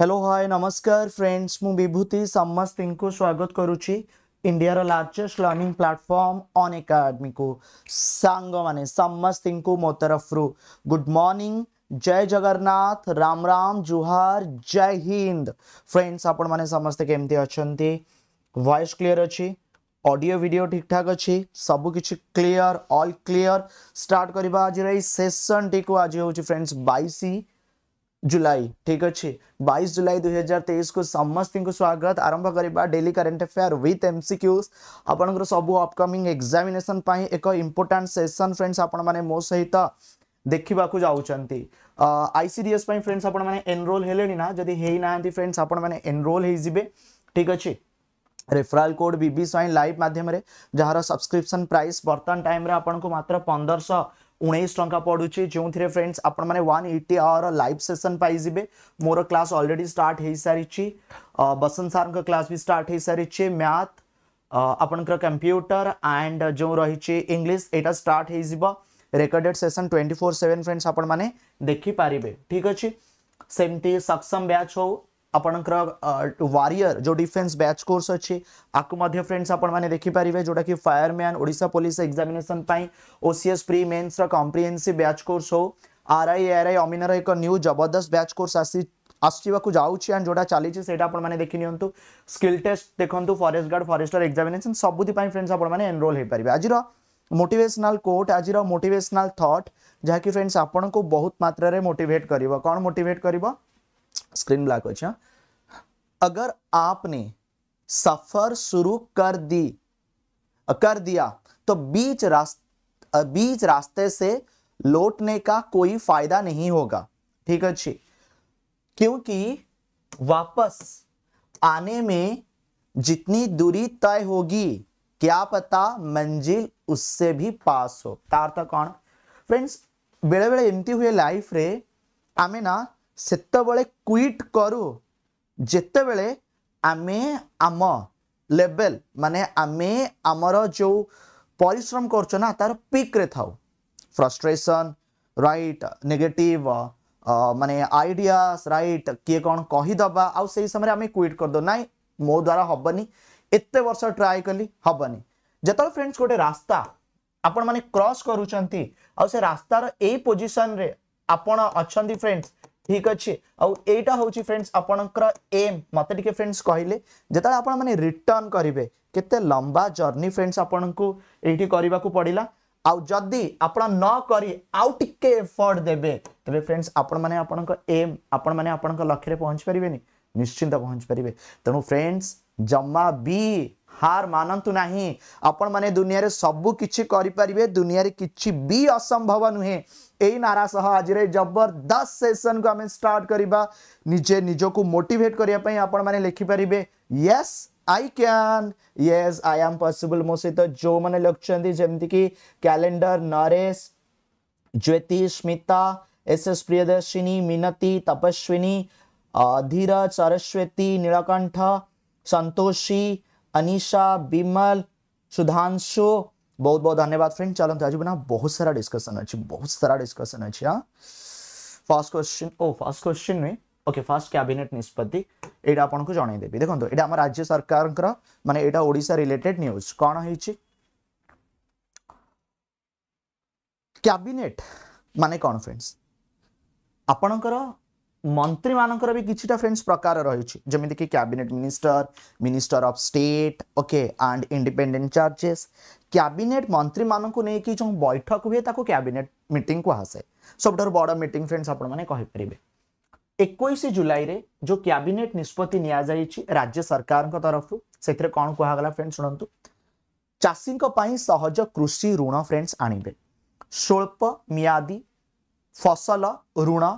Hello hi नमस्कार friends मु विभूति समस्त को स्वागत करुच्ची India largest learning platform Unacademy को सांग मैंने समस्त को मो तरफ रु गुड मॉर्निंग जय जगन्नाथ राम राम जुहार जय हिंद फ्रेंड्स आपण मैंने समस्ते केमती अच्छा वॉइस क्लियर अच्छी ऑडियो वीडियो ठीक ठाक अच्छी सब क्लीयर ऑल क्लीयर स्टार्ट करवा आज सेसन टी को आज हूँ फ्रेंड्स बैश जुलाई ठीक अच्छे बैस जुलाई तेईस को समस्त को स्वागत आरंभ करवा डेली करेन्ट अफेयर विथ सिक्यूज आपंकर सब अपकमिंग एक्जामेसन एक इंपोर्टां सेसन फ्रेंड्स आप मो सहित देखा जाऊँच आईसीडीएस फ्रेंड्स आपण एनरोल हेले ना जदि होना फ्रेंड्स आपण मैंने एनरोल होते ठीक अच्छे रेफराल कोड बी स्वाई लाइव मध्यम जार सब्सक्रिपन प्राइस बर्तमान टाइम आपको मात्र पंदरश ଉଣେଇଶ ଟଙ୍କା ପଡ଼ୁଛି ଯେଉଁଥିରେ ଫ୍ରେଣ୍ଡସ୍ ଆପଣମାନେ one eighty hour live session ପାଇଯିବେ ମୋର କ୍ଲାସ୍ ଅଲରେଡ଼ି ଷ୍ଟାର୍ଟ ହୋଇସାରିଛି ବସନ୍ତ ସାର୍ଙ୍କ କ୍ଲାସ୍ ବି ଷ୍ଟାର୍ଟ ହୋଇସାରିଛି ମ୍ୟାଥ୍ ଆପଣଙ୍କର କମ୍ପ୍ୟୁଟର ଆଣ୍ଡ ଯେଉଁ ରହିଛି ଇଂଲିଶ ଏଇଟା ଷ୍ଟାର୍ଟ ହୋଇଯିବ recorded session twenty four seven friends ଆପଣମାନେ ଦେଖିପାରିବେ ଠିକ୍ ଅଛି ସେମିତି ସକ୍ଷମ ବ୍ୟାଚ୍ ହେଉ आपण वारीयर जो डिफेन्स बैच कोर्स अच्छे आपको फ्रेंड्स आपखिपर जोटा कि फायरमैन ओडा police examination OCS pre mains comprehensive batch course हो आर आई आर आई अमीनार एक न्यू जबरदस्त बैच कोर्स आसवाक जाऊँच एंड जोटा चली देखी नि स्किल टेस्ट देखते फरेस्ट गार्ड फरेस्टर एक्जामेसन सबुपाई फ्रेंड्स आपने एनरोल हो पारे आज मोटेसनाल कोर्ट आज मोटेसनाल थट जहाँकि फ्रेंड्स आपंक बहुत मात्रा मोटेट कर कौन मोटेट करेंगे स्क्रीन ब्लैक हो अगर आपने सफर शुरू कर दी कर दिया तो बीच रास्ते बीच रास्ते से लौटने का कोई फायदा नहीं होगा ठीक है जी क्योंकि वापस आने में जितनी दूरी तय होगी क्या पता मंजिल उससे भी पास हो तार कौन फ्रेंड्स बेड़े बेड़े एमती हुए लाइफ रे आमे ना ସେତେବେଳେ କ୍ୱିଟ୍ କରୁ ଯେତେବେଳେ ଆମେ ଆମ ଲେବେଲ୍ ମାନେ ଆମେ ଆମର ଯେଉଁ ପରିଶ୍ରମ କରୁଛୁ ନା ତାର ପିକ୍ରେ ଥାଉ ଫ୍ରଷ୍ଟ୍ରେସନ୍ ରାଇଟ୍ ନେଗେଟିଭ୍ ମାନେ ଆଇଡ଼ିଆସ୍ ରାଇଟ୍ କିଏ କ'ଣ କହିଦେବା ଆଉ ସେଇ ସମୟରେ ଆମେ କ୍ୱିଟ୍ କରିଦେଉ ନାଇଁ ମୋ ଦ୍ୱାରା ହେବନି ଏତେ ବର୍ଷ ଟ୍ରାଏ କଲି ହେବନି ଯେତେବେଳେ ଫ୍ରେଣ୍ଡସ୍ ଗୋଟେ ରାସ୍ତା ଆପଣମାନେ କ୍ରସ୍ କରୁଛନ୍ତି ଆଉ ସେ ରାସ୍ତାର ଏଇ ପୋଜିସନ୍ରେ ଆପଣ ଅଛନ୍ତି ଫ୍ରେଣ୍ଡସ୍ ঠিক ଅଛି ଆଉ ଏଇଟା ହେଉଛି ଫ୍ରେଣ୍ଡସ୍ ଆପଣଙ୍କର ଏମ୍ ମୋତେ ଟିକେ ଫ୍ରେଣ୍ଡସ୍ କହିଲେ ଯେତେବେଳେ ଆପଣମାନେ ରିଟର୍ଣ୍ଣ କରିବେ କେତେ ଲମ୍ବା ଜର୍ଣ୍ଣି ଫ୍ରେଣ୍ଡସ୍ ଆପଣଙ୍କୁ ଏଇଠି କରିବାକୁ ପଡ଼ିଲା ଆଉ ଯଦି ଆପଣ ନ କରି ଆଉ ଟିକେ ଏଫର୍ଟ ଦେବେ ତେବେ ଫ୍ରେଣ୍ଡସ୍ ଆପଣମାନେ ଆପଣଙ୍କ ଏମ୍ ଆପଣମାନେ ଆପଣଙ୍କ ଲକ୍ଷ୍ୟରେ ପହଞ୍ଚି ପାରିବେନି ନିଶ୍ଚିନ୍ତ ପହଞ୍ଚି ପାରିବେ ତେଣୁ ଫ୍ରେଣ୍ଡସ୍ ଜମା ବି हार मानतु ना आपण मैंने दुनिया सब किसी करेंगे दुनिया कि भी असंभव नुहे यही नारा सह आज जबरदस्त सेसन को आम स्टार्ट करवा निजे निजक मोटेट करने आपण मैंने yes I can yes I आम पसिबल मो सहित जो मैंने लिखुं जमीक calendar Naresh Jyoti Smita S S Priyadarshini Minati Tapaswini Dhiraj Saraswati Neelkanth Santoshi Anisha Bimal Sudhanshu बहुत बहुत धन्यवाद फ्रेंड चलो तो आज बना बहुत सारा डिस्कशन अच्छी बहुत सारा डिस्कशन अच्छी हाँ फास्ट क्वेश्चन ओ फास्ट क्वेश्चन में ओके फास्ट कैबिनेट निष्पत्ति ये आपको जनईदेवी देखो ये तो, आम राज्य सरकार मानने यहाँ रिलेटेड न्यूज कौन हो କ୍ୟାବିନେଟ୍ ମାନେ କ'ଣ ଫ୍ରେଣ୍ଡସ୍ ଆପଣଙ୍କର ମନ୍ତ୍ରୀମାନଙ୍କର ବି କିଛିଟା ଫ୍ରେଣ୍ଡସ୍ ପ୍ରକାର ରହିଛି ଯେମିତିକି cabinet minister minister of state okay and independent charges cabinet ମନ୍ତ୍ରୀମାନଙ୍କୁ ନେଇକି ଯେଉଁ ବୈଠକ ହୁଏ ତାକୁ କ୍ୟାବିନେଟ୍ ମିଟିଂ କୁହାଯାଏ ସବୁଠାରୁ ବଡ଼ ମିଟିଂ ଫ୍ରେଣ୍ଡସ୍ ଆପଣମାନେ କହିପାରିବେ ଏକୋଇଶ ଜୁଲାଇରେ ଯେଉଁ କ୍ୟାବିନେଟ୍ ନିଷ୍ପତ୍ତି ନିଆଯାଇଛି ରାଜ୍ୟ ସରକାରଙ୍କ ତରଫରୁ ସେଥିରେ କ'ଣ କୁହାଗଲା ଫ୍ରେଣ୍ଡ୍ ଶୁଣନ୍ତୁ ଚାଷୀଙ୍କ ପାଇଁ ସହଜ କୃଷି ଋଣ ଫ୍ରେଣ୍ଡସ୍ ଆଣିବେ ସ୍ୱଳ୍ପ ମିଆଦି ଫସଲ ଋଣ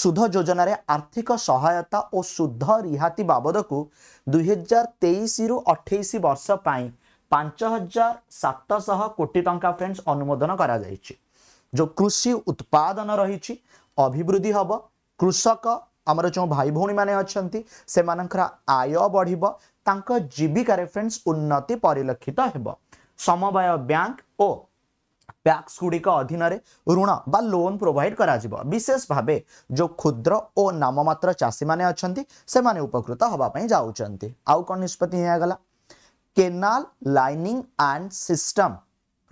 सुध योजन आर्थिक सहायता और सुध रिहाती बाबद को दुईहजार तेईस रु अठाई वर्ष पाई पांच हजार सतश कोटी टाइम फ्रेंड्स अनुमोदन कर जो कृषि उत्पादन रही अभिवृद्धि हम कृषक आमर जो भाई भाई अच्छा से मानकर आय बढ़ जीविकार फ्रेंड्स उन्नति पर समवाय बैंक और बैक्स गुड़िक अधीन ऋण व लोन प्रोभाइड विशेष भाव जो क्षुद्र और नामम चाषी मैंने से मैंने उपकृत हाबाई जाऊँच आउ कौन निष्पत्ति निगला canal lining and system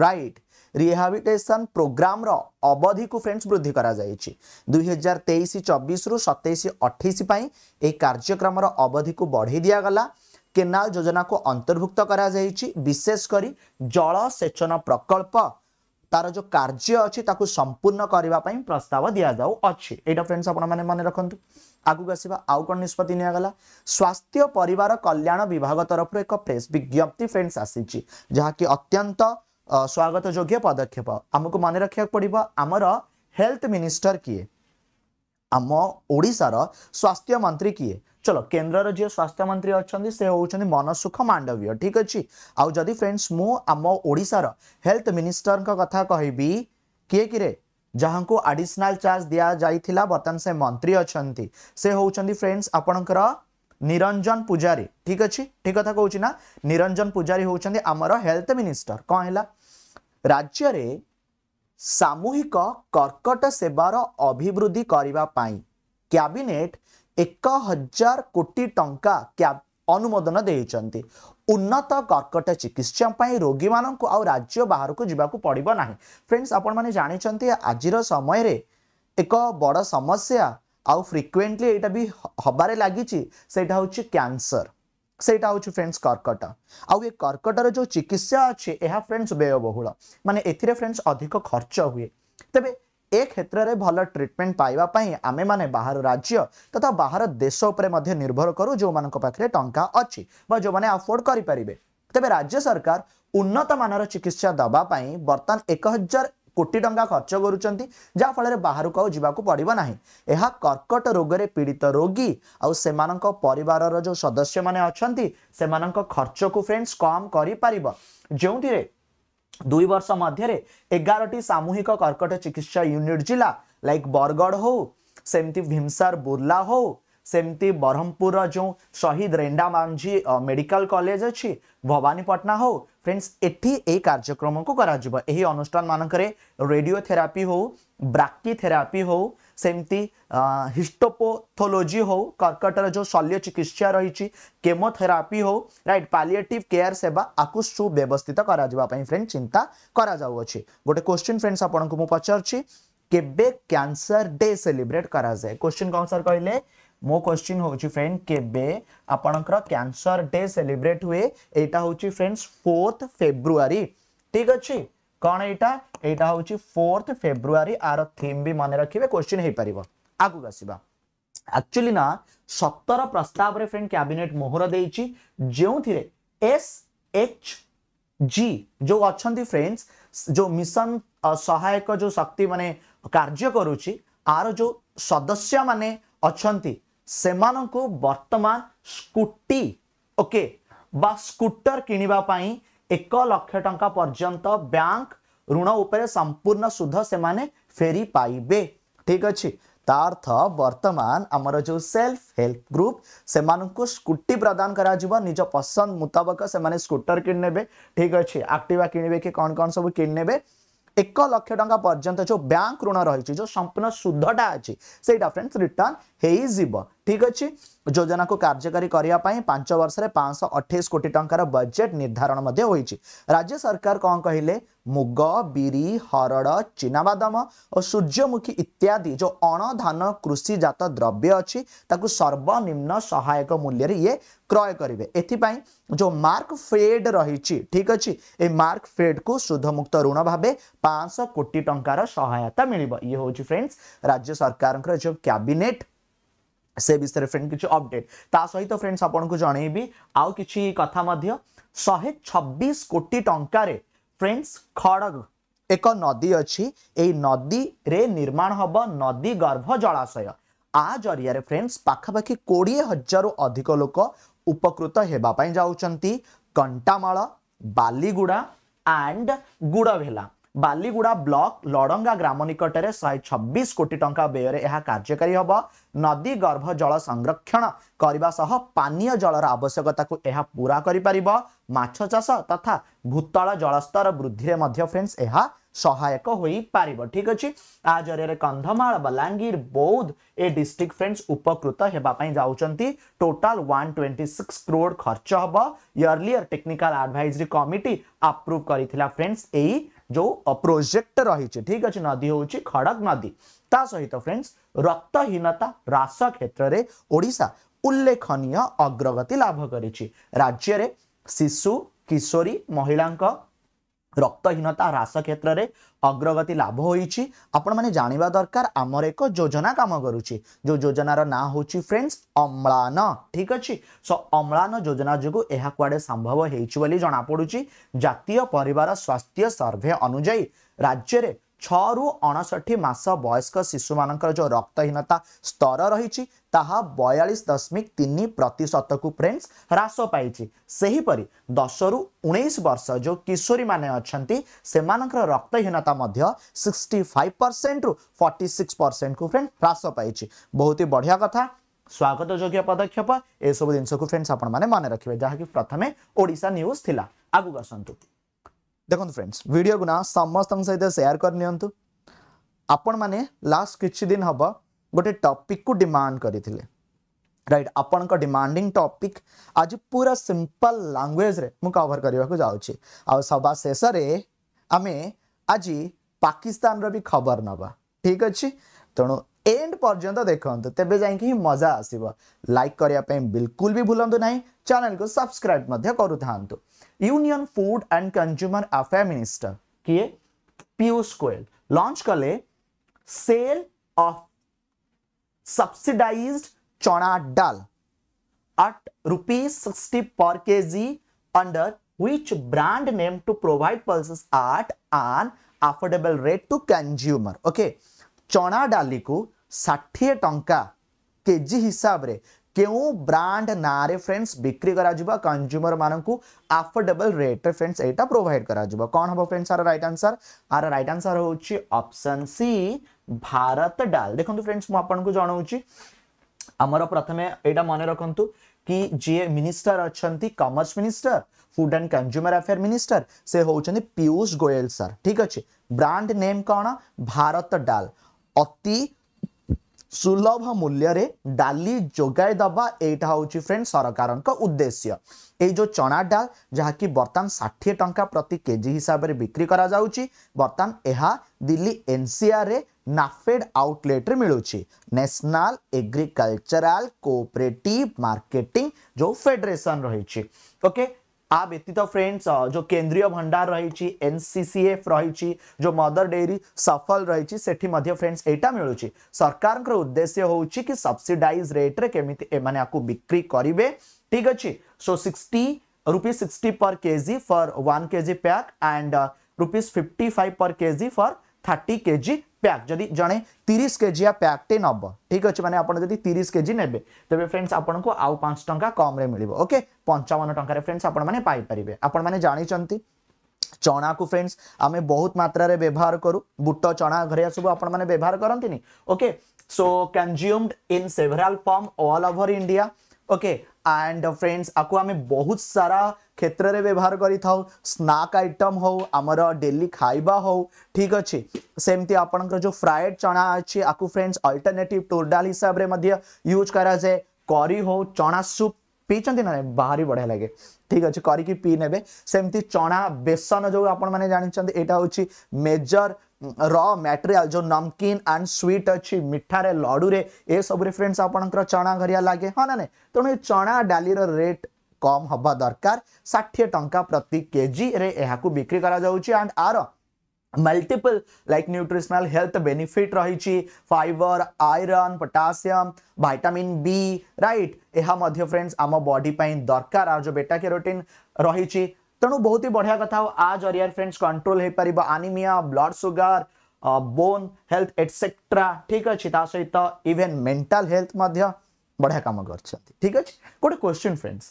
right rehabilitation program अवधि को फ्रेंड्स वृद्धि कर दुई हजार तेईस चबीश रु सतैश अठाई कार्यक्रम अवधि को बढ़े दिगला केनाल योजना को अंतर्भुक्त करा कर विशेषकर जल सेचन प्रकल्प তার যে কার্য অছি তাকে সম্পূর্ণ করা প্রস্তাব দিয়া যাও অছি এইটা ফ্রেন্ডস আপনার মনে রাখতু আগুক আসবা আউ কোণ নিষ্পতি নিগলা স্বাস্থ্য পরিবার কল্যাণ বিভাগ তরফর এক প্রেস বিজ্ঞপ্তি ফ্রেন্ডস আসিছি যা কি অত্যন্ত স্বাগত যোগ্য পদক্ষেপ আমি মনে রাখা পড়ব আমার হেলথ মিনিষ্টর কিয়ে ଆମ ଓଡ଼ିଶାର ସ୍ୱାସ୍ଥ୍ୟ ମନ୍ତ୍ରୀ କିଏ चलो केन्द्र जी स्वास्थ्य मंत्री अच्छा से होंगे मनसुख मांडव्य ठीक अच्छे आदि जदि फ्रेंड्स मुशार हेल्थ मिनिस्टर कथा कह किए किए जहाँ को आडिशनाल चार्ज दि जा बर्तमान से मंत्री अच्छा से होंगे फ्रेंड्स आपणकर निरंजन पूजारी ठीक अच्छे ठीक कथा कौच ना निरंजन पूजारी होंगे आमर हेल्थ मिनिस्टर कौन है राज्य सामूहिक कर्कट सेवार अभिवृद्धि करने कैबिनेट एक हजार कोटी टा अनुमोदन दे उन्नत कर्कट चिकित्सापी रोगी मान राज्य बाहर को जवाक ना फ्रेंड्स आपने जानते आज समय रे एक बड़ समस्या आउ फ्रिक्वेन्टली यहाँ भी हबारे लगी कैंसर से फ्रेंड्स कर्कट आ कर्कटर जो चिकित्सा अच्छे यह फ्रेंड्स व्यय बहु ए फ्रेंड्स अधिक खर्च हुए तेज ए क्षेत्र में भल ट्रिटमेंट पाइबापी आम मैंने बाहर राज्य तथा तो बाहर देश निर्भर करूँ जो मान पाखे टाँचा अच्छी जो मैंने अफोर्ड करें तेज राज्य सरकार उन्नत मान रिकित्सा देवाई बर्तमान एक हजार कोटी टाँग खर्च कर बाहर को जीवा पड़े ना यह कर्कट रोग से पीड़ित रोगी आमार जो सदस्य मैंने अच्छा से मान को फ्रेंड्स कम कर जो थी ଦୁଇ ବର୍ଷ ମଧ୍ୟରେ ଏଗାରଟି ସାମୂହିକ କର୍କଟ ଚିକିତ୍ସା ୟୁନିଟ୍ ଜିଲ୍ଲା ଲାଇକ୍ ବରଗଡ଼ ହଉ ସେମିତି ଭୀମସାର ବୁର୍ଲା ହଉ ସେମିତି ବ୍ରହ୍ମପୁରର ଯେଉଁ ଶହୀଦ ରେଣ୍ଡା ମାଝୀ ମେଡ଼ିକାଲ କଲେଜ ଅଛି ଭବାନୀପାଟଣା ହଉ ଫ୍ରେଣ୍ଡସ୍ ଏଠି ଏଇ କାର୍ଯ୍ୟକ୍ରମକୁ କରାଯିବ ଏହି ଅନୁଷ୍ଠାନମାନଙ୍କରେ ରେଡ଼ିଓ ଥେରାପି ହଉ ବ୍ରାକି ଥେରାପି ହଉ सेमती हिस्टोपोथोलोजी हो कर्कटर जो शल्य चिकित्सा रही केमोथेरापी हो रईट पालिएटिव केयार सेवा आपको सुव्यवस्थित कर फ्रेंड चिंता कराऊे गोटे क्वेश्चन फ्रेंड्स आपण को पचार केबे कैंसर डे सेलिब्रेट कराए क्वेश्चन कौन सर कहले मो क्वेश्चन हूँ फ्रेंड केबे आपणकर कैंसर डे सेलिब्रेट हुए यहाँ हूँ फ्रेंड्स फोर्थ फेब्रुआरी ठीक अच्छे कौन एटा एटा हूँ फोर्थ फेब्रुआरी आर थीम भी मन रखिए क्वेश्चन हो पार आसवा एक्चुअली ना सतर प्रस्ताव रे फ्रेंड कैबिनेट मोहर दे जो एस एच जी जो अच्छा फ्रेंड्स जो मिशन सहायक जो शक्ति मान कार्य कर सदस्य मान अच्छा ସେମାନଙ୍କୁ ବର୍ତ୍ତମାନ ସ୍କୁଟି ଓକେ ବା ସ୍କୁଟର କିଣିବା ପାଇଁ ଏକ ଲକ୍ଷ ଟଙ୍କା ପର୍ଯ୍ୟନ୍ତ ବ୍ୟାଙ୍କ ଋଣ ଉପରେ ସମ୍ପୂର୍ଣ୍ଣ ସୁଧ ସେମାନେ ଫେରି ପାଇବେ ଠିକ୍ ଅଛି ତା ଅର୍ଥ ବର୍ତ୍ତମାନ ଆମର ଯେଉଁ ସେଲ୍ଫ ହେଲ୍ପ ଗ୍ରୁପ୍ ସେମାନଙ୍କୁ ସ୍କୁଟି ପ୍ରଦାନ କରାଯିବ ନିଜ ପସନ୍ଦ ମୁତାବକ ସେମାନେ ସ୍କୁଟର କିଣିନେବେ ଠିକ୍ ଅଛି ଆକ୍ଟିଭା କିଣିବେ କି କ'ଣ କ'ଣ ସବୁ କିଣିନେବେ ଏକ ଲକ୍ଷ ଟଙ୍କା ପର୍ଯ୍ୟନ୍ତ ଯେଉଁ ବ୍ୟାଙ୍କ ଋଣ ରହିଛି ଯେଉଁ ସମ୍ପୂର୍ଣ୍ଣ ସୁଧଟା ଅଛି ସେଇଟା ଫ୍ରେଣ୍ଡସ୍ ରିଟର୍ଣ୍ଣ ହେଇଯିବ ठीक अच्छे योजना को कार्यकारी करने पांच वर्ष अठाई कोटी टकर बजेट निर्धारण राज्य सरकार कौन कहले मुग बिरी हरड़ चीनाबादम और सूर्यमुखी इत्यादि जो अणधान कृषिजात द्रव्य अच्छी सर्वनिम्न सहायक मूल्य ये क्रय करेंगे एथपाई जो मार्क फेड रही ठीक अच्छे ये मार्क फेड को सुधमुक्त ऋण भाव पांचश कोटी टकर सहायता मिल ये हूँ फ्रेंड्स राज्य सरकार जो कैबिनेट ସେ ବିଷୟରେ ଫ୍ରେଣ୍ଡ କିଛି ଅପଡେଟ୍ ତା ସହିତ ଫ୍ରେଣ୍ଡସ୍ ଆପଣଙ୍କୁ ଜଣେଇବି ଆଉ କିଛି କଥା ମଧ୍ୟ ଶହେ ଛବିଶ କୋଟି ଟଙ୍କାରେ ଫ୍ରେଣ୍ଡସ୍ ଖଡ଼ଗ ଏକ ନଦୀ ଅଛି ଏଇ ନଦୀରେ ନିର୍ମାଣ ହେବ ନଦୀ ଗର୍ଭ ଜଳାଶୟ ଆ ଜରିଆରେ ଫ୍ରେଣ୍ଡସ୍ ପାଖାପାଖି କୋଡ଼ିଏ ହଜାରରୁ ଅଧିକ ଲୋକ ଉପକୃତ ହେବା ପାଇଁ ଯାଉଛନ୍ତି କଣ୍ଟାମାଳ ବାଲିଗୁଡ଼ା ଆଣ୍ଡ ଗୁଡ଼ଭେଲା बालीगुड़ा ब्लक लड़ंगा ग्राम निकट में शहे छब्बीस कोटी टाँह व्यय यह कार्यकारी हे नदी गर्भ जल संरक्षण करने पानी जलर आवश्यकता को यह पूरा करस तथा भूतल जलस्तर वृद्धि फ्रेंड्स यह सहायक हो पार ठीक अच्छे आ जरिए कंधमाल बलांगीर बौद्ध ए डिस्ट्रिक्ट फ्रेंड्स उपकृत होगापी जाोटाल वन ट्वेंटी सिक्स क्रोड खर्च हम इयरलीयर टेक्निकाल आडभाइजरी कमिटी आप्रुव कर फ्रेंड्स यही जो प्रोजेक्ट रही ठीक अच्छे नदी हूँ खड़ग नदी ता सहित फ्रेंड्स रक्तहीनता ह्रास क्षेत्र में ओडा उल्लेखनीय अग्रगति लाभ कर राज्य शिशु किशोरी महिला ରକ୍ତହୀନତା ହ୍ରାସ କ୍ଷେତ୍ରରେ ଅଗ୍ରଗତି ଲାଭ ହୋଇଛି ଆପଣମାନେ ଜାଣିବା ଦରକାର ଆମର ଏକ ଯୋଜନା କାମ କରୁଛି ଯେଉଁ ଯୋଜନାର ନାଁ ହେଉଛି ଫ୍ରେଣ୍ଡସ୍ ଅମ୍ଳାନ ଠିକ୍ ଅଛି ସୋ ଅମ୍ଳାନ ଯୋଜନା ଯୋଗୁଁ ଏହା କୁଆଡ଼େ ସମ୍ଭବ ହେଇଛି ବୋଲି ଜଣାପଡ଼ୁଛି ଜାତୀୟ ପରିବାର ସ୍ୱାସ୍ଥ୍ୟ ସର୍ଭେ ଅନୁଯାୟୀ ରାଜ୍ୟରେ ଛଅରୁ ଅଣଷଠି ମାସ ବୟସ୍କ ଶିଶୁମାନଙ୍କର ଯେଉଁ ରକ୍ତହୀନତା ସ୍ତର ରହିଛି ତାହା ବୟାଳିଶ ଦଶମିକ ତିନି ପ୍ରତିଶତକୁ ଫ୍ରେଣ୍ଡସ୍ ହ୍ରାସ ପାଇଛି ସେହିପରି ଦଶରୁ ଉଣେଇଶ ବର୍ଷ ଯେଉଁ କିଶୋରୀମାନେ ଅଛନ୍ତି ସେମାନଙ୍କର ରକ୍ତହୀନତା ମଧ୍ୟ ସିକ୍ସଟି ଫାଇଭ୍ ପରସେଣ୍ଟରୁ ଫର୍ଟି ସିକ୍ସ ପରସେଣ୍ଟକୁ ଫ୍ରେଣ୍ଡ ହ୍ରାସ ପାଇଛି ବହୁତ ହି ବଢ଼ିଆ କଥା ସ୍ୱାଗତ ଯୋଗ୍ୟ ପଦକ୍ଷେପ ଏସବୁ ଜିନିଷକୁ ଫ୍ରେଣ୍ଡସ୍ ଆପଣମାନେ ମନେ ରଖିବେ ଯାହାକି ପ୍ରଥମେ ଓଡ଼ିଶା ନ୍ୟୁଜ୍ ଥିଲା ଆଗକୁ ଆସନ୍ତୁ ଦେଖନ୍ତୁ ଫ୍ରେଣ୍ଡସ୍ ଭିଡ଼ିଓକୁ ନା ସମସ୍ତଙ୍କ ସହିତ ସେୟାର କରିନିଅନ୍ତୁ ଆପଣମାନେ ଲାଷ୍ଟ କିଛି ଦିନ ହେବ गोटे टपिक को डिमांड करते राइट आपण डिमांडिंग टपिक आज पूरा सिंपल लांगुएज कभर करने को आ सभा शेष आज पाकिस्तान भी खबर नवा ठीक अच्छे तेणु एंड पर्यंत देखते तेज जा मजा आसव लाइक करने बिल्कुल भी भूलु ना चैनल को सब्सक्राइब कर union food and consumer affair minister किए पीयूष गोयल लॉन्च कले sale of subsidize chana dal at rupees sixty per K G under which brand name to provide pulses at an affordable rate to consumer okay चना डाली को षाठी टाँह के जी हिसाब रे क्यों ब्रांड ना फ्रेंड्स बिक्री करा कंज्यूमर को आफोर्डेबल रेट फ्रेंड्स यहाँ प्रोभाइड कौन friends are right answer are right answer हूँ अपसन सी भारत डाल देखो फ्रेंड्स मुझे जनाऊँच आमर प्रथम यहाँ मन रखु कि जी मिनिस्टर अच्छा commerce minister food and consumer affair minister से हूँ पीयूष गोयल सर ठीक अच्छे ब्रांड नेम कौन भारत डाल अति ସୁଲଭ ମୂଲ୍ୟରେ ଡାଲି ଯୋଗାଇ ଦେବା ଏଇଟା ହେଉଛି ଫ୍ରେଣ୍ଡ ସରକାରଙ୍କ ଉଦ୍ଦେଶ୍ୟ ଏଇ ଯେଉଁ ଚଣା ଡାଲ ଯାହାକି ବର୍ତ୍ତମାନ ଷାଠିଏ ଟଙ୍କା ପ୍ରତି କେଜି ହିସାବରେ ବିକ୍ରି କରାଯାଉଛି ବର୍ତ୍ତମାନ ଏହା ଦିଲ୍ଲୀ ଏନ୍ସିଆର୍ରେ ନାଫେଡ୍ ଆଉଟଲେଟ୍ରେ ମିଳୁଛି ନ୍ୟାସନାଲ୍ ଏଗ୍ରିକଲଚରାଲ କୋଅପରେଟିଭ୍ ମାର୍କେଟିଂ ଯେଉଁ ଫେଡେରେସନ୍ ରହିଛି ଓକେ आ व्यतीत फ्रेंड्स जो केंद्रीय भंडार रही एनसीसीएफ रही जो मदर डेरी सफल रही से फ्रेंड्स यहाँ मिलूँ सरकार उद्देश्य हूँ कि सब्सीडाइज रेट्रे के एम बिक्री करेंगे ठीक अच्छे so sixty rupees sixty per K ji for one K G pack and rupees fifty five per K ji for thirty के जी প্যাক যদি জনে তিরিশ কেজিয়া প্যাকটি নব ঠিক অছে মানে আপনার যদি তিরিশ কেজি নেবে তবে ফ্রেন্ডস আপনার আউ পাঁচ টঙ্কা কমরে মিলব ওকে পঞ্চাবন টঙ্কার ফ্রেন্ডস আপনার পাইপারে আপনার জাঁচান চଣାକୁ ଫ୍ରେଣ୍ଡସ୍ ଆମେ ବହୁତ ମାତ୍ରାରେ ବ୍ୟବହାର କରୁ ବୁଟ ଚଣା ଘରିଆ ସବୁ ଆପଣମାନେ ବ୍ୟବହାର କରନ୍ତିନି okay so consumed in several form all over India okay and friends आपको आम बहुत सारा क्षेत्र में व्यवहार कर स्नाक आइटम हो आमर डेली खाइबा हो ठीक अच्छे सेमती आप जो फ्राएड चना अच्छे आपको फ्रेंड्स अल्टरनेटिव टोरडाल हिसाब से यूज कराए करी हो चना सुप पी ना बाहरी बढ़िया लगे ठीक अच्छे କରିକି ପିଇ बेसन जो ଚଣା ବେସନ ଯେଉଁ ଆପଣମାନେ र मेटेरियाल जो नमकीन एंड स्वीट अच्छी मिठारे लड़ूरे ये सब रेफरेन्स आपर चना घरिया लगे हाँ ना ना तेनाली तो चना डाली रेट कम हवा दरकार षाठी टाँचा प्रति के जी रहा बिक्री कर are multiple like nutritional health benefit रही fibre iron potassium vitamin B right यह फ्रेंड्स आम बडी दरकार आज बेटा के रोटीन रही ତେଣୁ ବହୁତ ହି ବଢ଼ିଆ କଥା ଆଉ ଆ ଜରିଆରେ ଫ୍ରେଣ୍ଡସ୍ କଣ୍ଟ୍ରୋଲ୍ ହେଇପାରିବ anaemia blood sugar bone health etcetera ଠିକ୍ ଅଛି ତା ସହିତ ଇଭେନ୍ ମେଣ୍ଟାଲ ହେଲ୍ଥ ମଧ୍ୟ ବଢ଼ିଆ କାମ କରିଛନ୍ତି ଠିକ୍ ଅଛି ଗୋଟେ କ୍ୱେଶ୍ଚିନ୍ ଫ୍ରେଣ୍ଡସ୍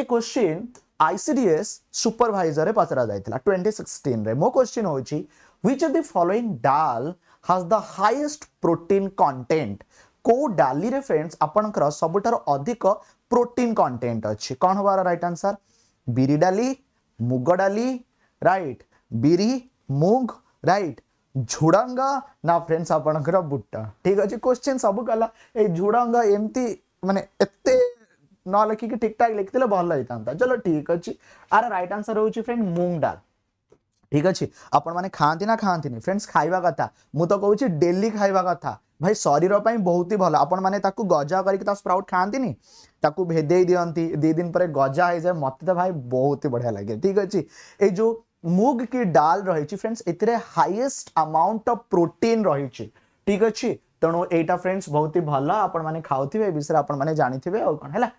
ଏ କ୍ୱେଶ୍ଚିନ୍ ଆଇସିଡିଏସ୍ ସୁପରଭାଇଜରରେ ପଚରାଯାଇଥିଲା ଟ୍ୱେଣ୍ଟି ସିକ୍ସଟିନ୍ରେ ମୋ କ୍ୱେଶ୍ଚିନ୍ ହେଉଛି which of the following dal has the highest protein content କେଉଁ ଡାଲିରେ ଫ୍ରେଣ୍ଡସ୍ ଆପଣଙ୍କର ସବୁଠାରୁ ଅଧିକ ପ୍ରୋଟିନ୍ କଣ୍ଟେଣ୍ଟ ଅଛି କ'ଣ ହେବାର ରାଇଟ୍ ଆନ୍ସର୍ ବିରି ଡାଲି मुग डाली राइट ବିରି ମୁଗ ରାଇଟ୍ ଝୁଡ଼ଙ୍ଗ ନା ଫ୍ରେଣ୍ଡସ୍ ଆପଣଙ୍କର ବୁଟ ଠିକ୍ ଅଛି କ୍ୱେଶ୍ଚିନ୍ ସବୁ କଲା ଏଇ ଝୁଡ଼ଙ୍ଗ ଏମିତି ମାନେ ଏତେ ନ ଲେଖିକି ଠିକ୍ଠାକ୍ ଲେଖିଥିଲେ ଭଲ ହେଇଥାନ୍ତା ଚଲୋ ଠିକ୍ ଅଛି ଆର ରାଇଟ୍ ଆନ୍ସର୍ ହେଉଛି ଫ୍ରେଣ୍ଡ ମୁଗ ଡାଲ ଠିକ୍ ଅଛି ଆପଣମାନେ ଖାଆନ୍ତି ନା ଖାଆନ୍ତିନି ଫ୍ରେଣ୍ଡସ୍ ଖାଇବା କଥା ମୁଁ ତ କହୁଛି ଡେଲି ଖାଇବା କଥା भाई शरीर पर बहुत ही भल आपको गजा कर स्प्राउट खाती भेदे दिखती दीदिन पर गजा हो जाए मत भाई बहुत ही बढ़िया लगे ठीक अच्छे ये जो मुग कि डाल रही friends a highest amount of protein रही ठीक अच्छे तेणु यहाँ फ्रेंड्स बहुत ही भल आपे विषय आपने जानी कौन है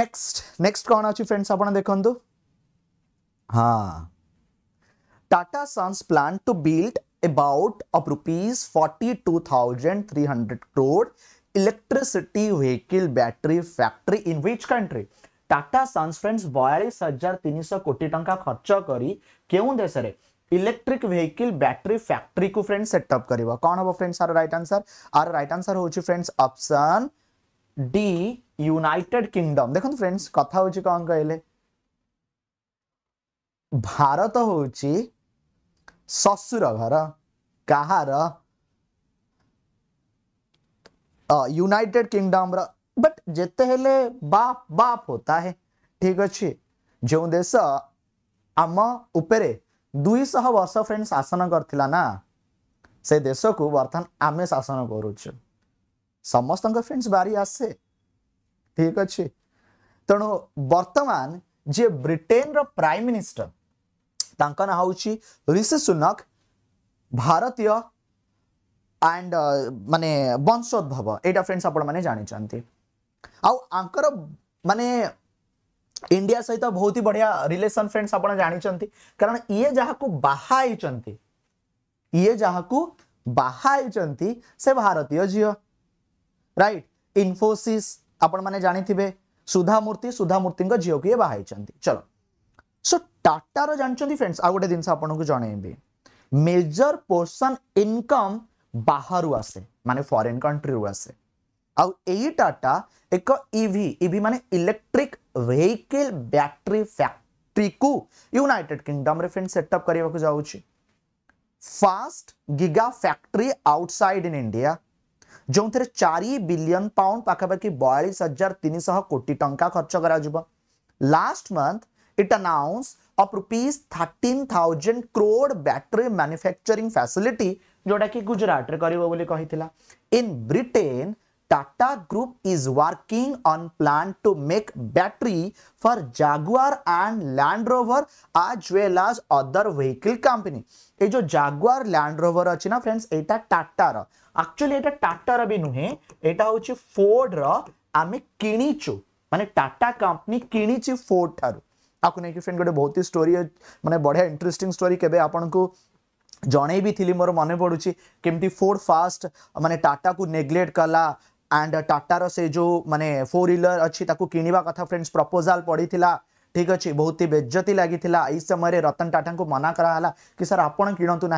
नेक्स्ट नेक्स्ट कौन अच्छी फ्रेंड्स देखो हाँ Tata Sons plant to build about of rupees forty two thousand three hundred crore electricity vehicle battery factory in which country Tata Sons friends बयालीस हजार तीन सौ कोटी टाइम खर्च कर क्यों इलेक्ट्रिक व्हीकल बैटरी फैक्ट्री को फ्रेंड्स सेटअप कर right answer are right answer हूँ friends option D United Kingdom देख फ्रेंड्स कथ हूँ कौन कहले भारत हूँ ससुर घर कहा यूनाइटेड किंगडम बट जिते हेले बाप बाप होता है ठीक अच्छे जो देश आम उपरे दुईश वर्ष फ्रेंड शासन करा से देश को बर्तमान आम शासन कर समस्त फ्रेंड्स बारी आसे ठीक अच्छे तेणु बर्तमान जी ब्रिटेन र प्राइम मिनिस्टर ना हूँ ऋषि सुनक भारतीय एंड uh, मानने वंशोद्भव यहाँ फ्रेंड्स आपने जानते आर मानने इंडिया सहित बहुत ही बढ़िया रिलेसन फ्रेंड्स आप जानते कारण ये जहाँ को बाहरी ये जहाँ को बाहर से भारतीय झील रईट इनफोसीस आपने जानते सुधामूर्ति सुधामूर्ति झील को ये बाहर चलो सो टाटार जानते फ्रेंड्स आ गए जिनस आपको जनइबी मेजर पोर्सन इनकम बाहर आसे मान फरे कंट्री आसे आईटाटा एक इवि इवि मान इलेक्ट्रिक वेहिकल बैटरी फैक्ट्री को यूनाइटेड किंगडम फ्रेंड सेटअप करने को जाऊँगी first giga factory outside in India जो थे चार बिलियन पाउंड पखापाखि बयालीस हजार तीन शह कोटी टाँचा खर्च कर last month it announce rupees thirteen thousand crore battery manufacturing facility जोड़ा कि गुजरात रे करिवो बोली कहिथिला in Britain Tata group is working on plan to make battery for Jaguar and Land Rover as well as other vehicle company ये जो Jaguar land rover अच्छी ना फ्रेंड्स एटा टाटार एक्चुअली एटा टाटार भी नुहे एटा होची फोर्ड रो आमे किणीचु माने टाटा कंपनी किणीची फोर्ड थारू आपको नहीं कि फ्रेंड गोटे बहुत ही स्टोरी मैंने बढ़िया इंटरेस्ट स्टोरी के जनई भी थी मोर मन पड़ी केमती फोर्ड फास्ट मानने टाटा को नेग्लेक्ट कला एंड टाटार से जो मानने फोर व्हीलर अच्छी किणवा कथा फ्रेंड्स प्रपोजाल पड़ी ठीक अच्छे बहुत ही बेजती लगी समय रतन टाटा को मना कराला कि सर आप किणतु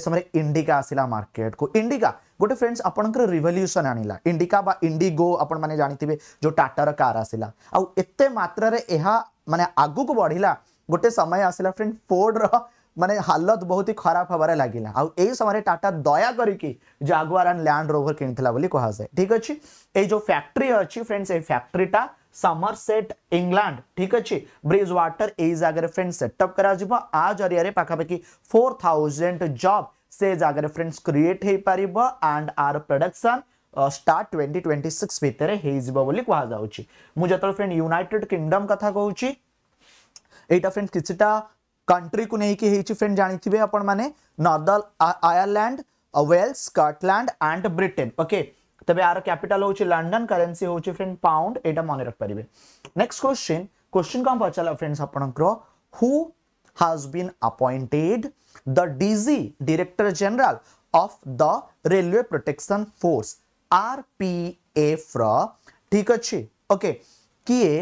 समय इंडिका आसला मार्केट को इंडिका गोटे फ्रेंड्स आपंकर रिवल्यूशन आनला इंडिका बा इंडिगो आपने जानते जो टाटार कार आसला आत मात्र मानने आग को बढ़ला गोटे समय आसला फ्रेंड फोर्ड र माने हालत बहुत ही खराब हमारे लगेगा आउ समय टाटा दया कर एंड लैंड रोवर किए ठीक अच्छे ये जो फैक्ट्री अच्छी फ्रेंड्स ये फैक्ट्रीटा समरसेट इंग्लैंड ठीक अच्छे ब्रिज वाटर ए जगह फ्रेंड सेटअप कर आ जरिया पाखापाखि फोर थाउजेंड जब से जगह फ्रेंड्स क्रिएट हो पार and our production start twenty twenty six भितर हो जाए मुझे फ्रेंड यूनिटेड किंगडम कथ कह या फ्रेंड किसी कंट्री को लेकिन फ्रेंड जानते हैं आप Northern Ireland Wales Scotland and Britain okay তবে আর ক্যাপিটাল হচ্ছে লন্ডন কারেন্সি হচ্ছে ফ্রেন্ড পাউন্ড এটা মনে রাখিপারে নেক্সট কোশ্চিন কোশ্চিন কম পচারা ফ্রেন্ডস আপনার who has been appointed the DG director general of the railway protection force RPF ठीक अच्छे ओके किए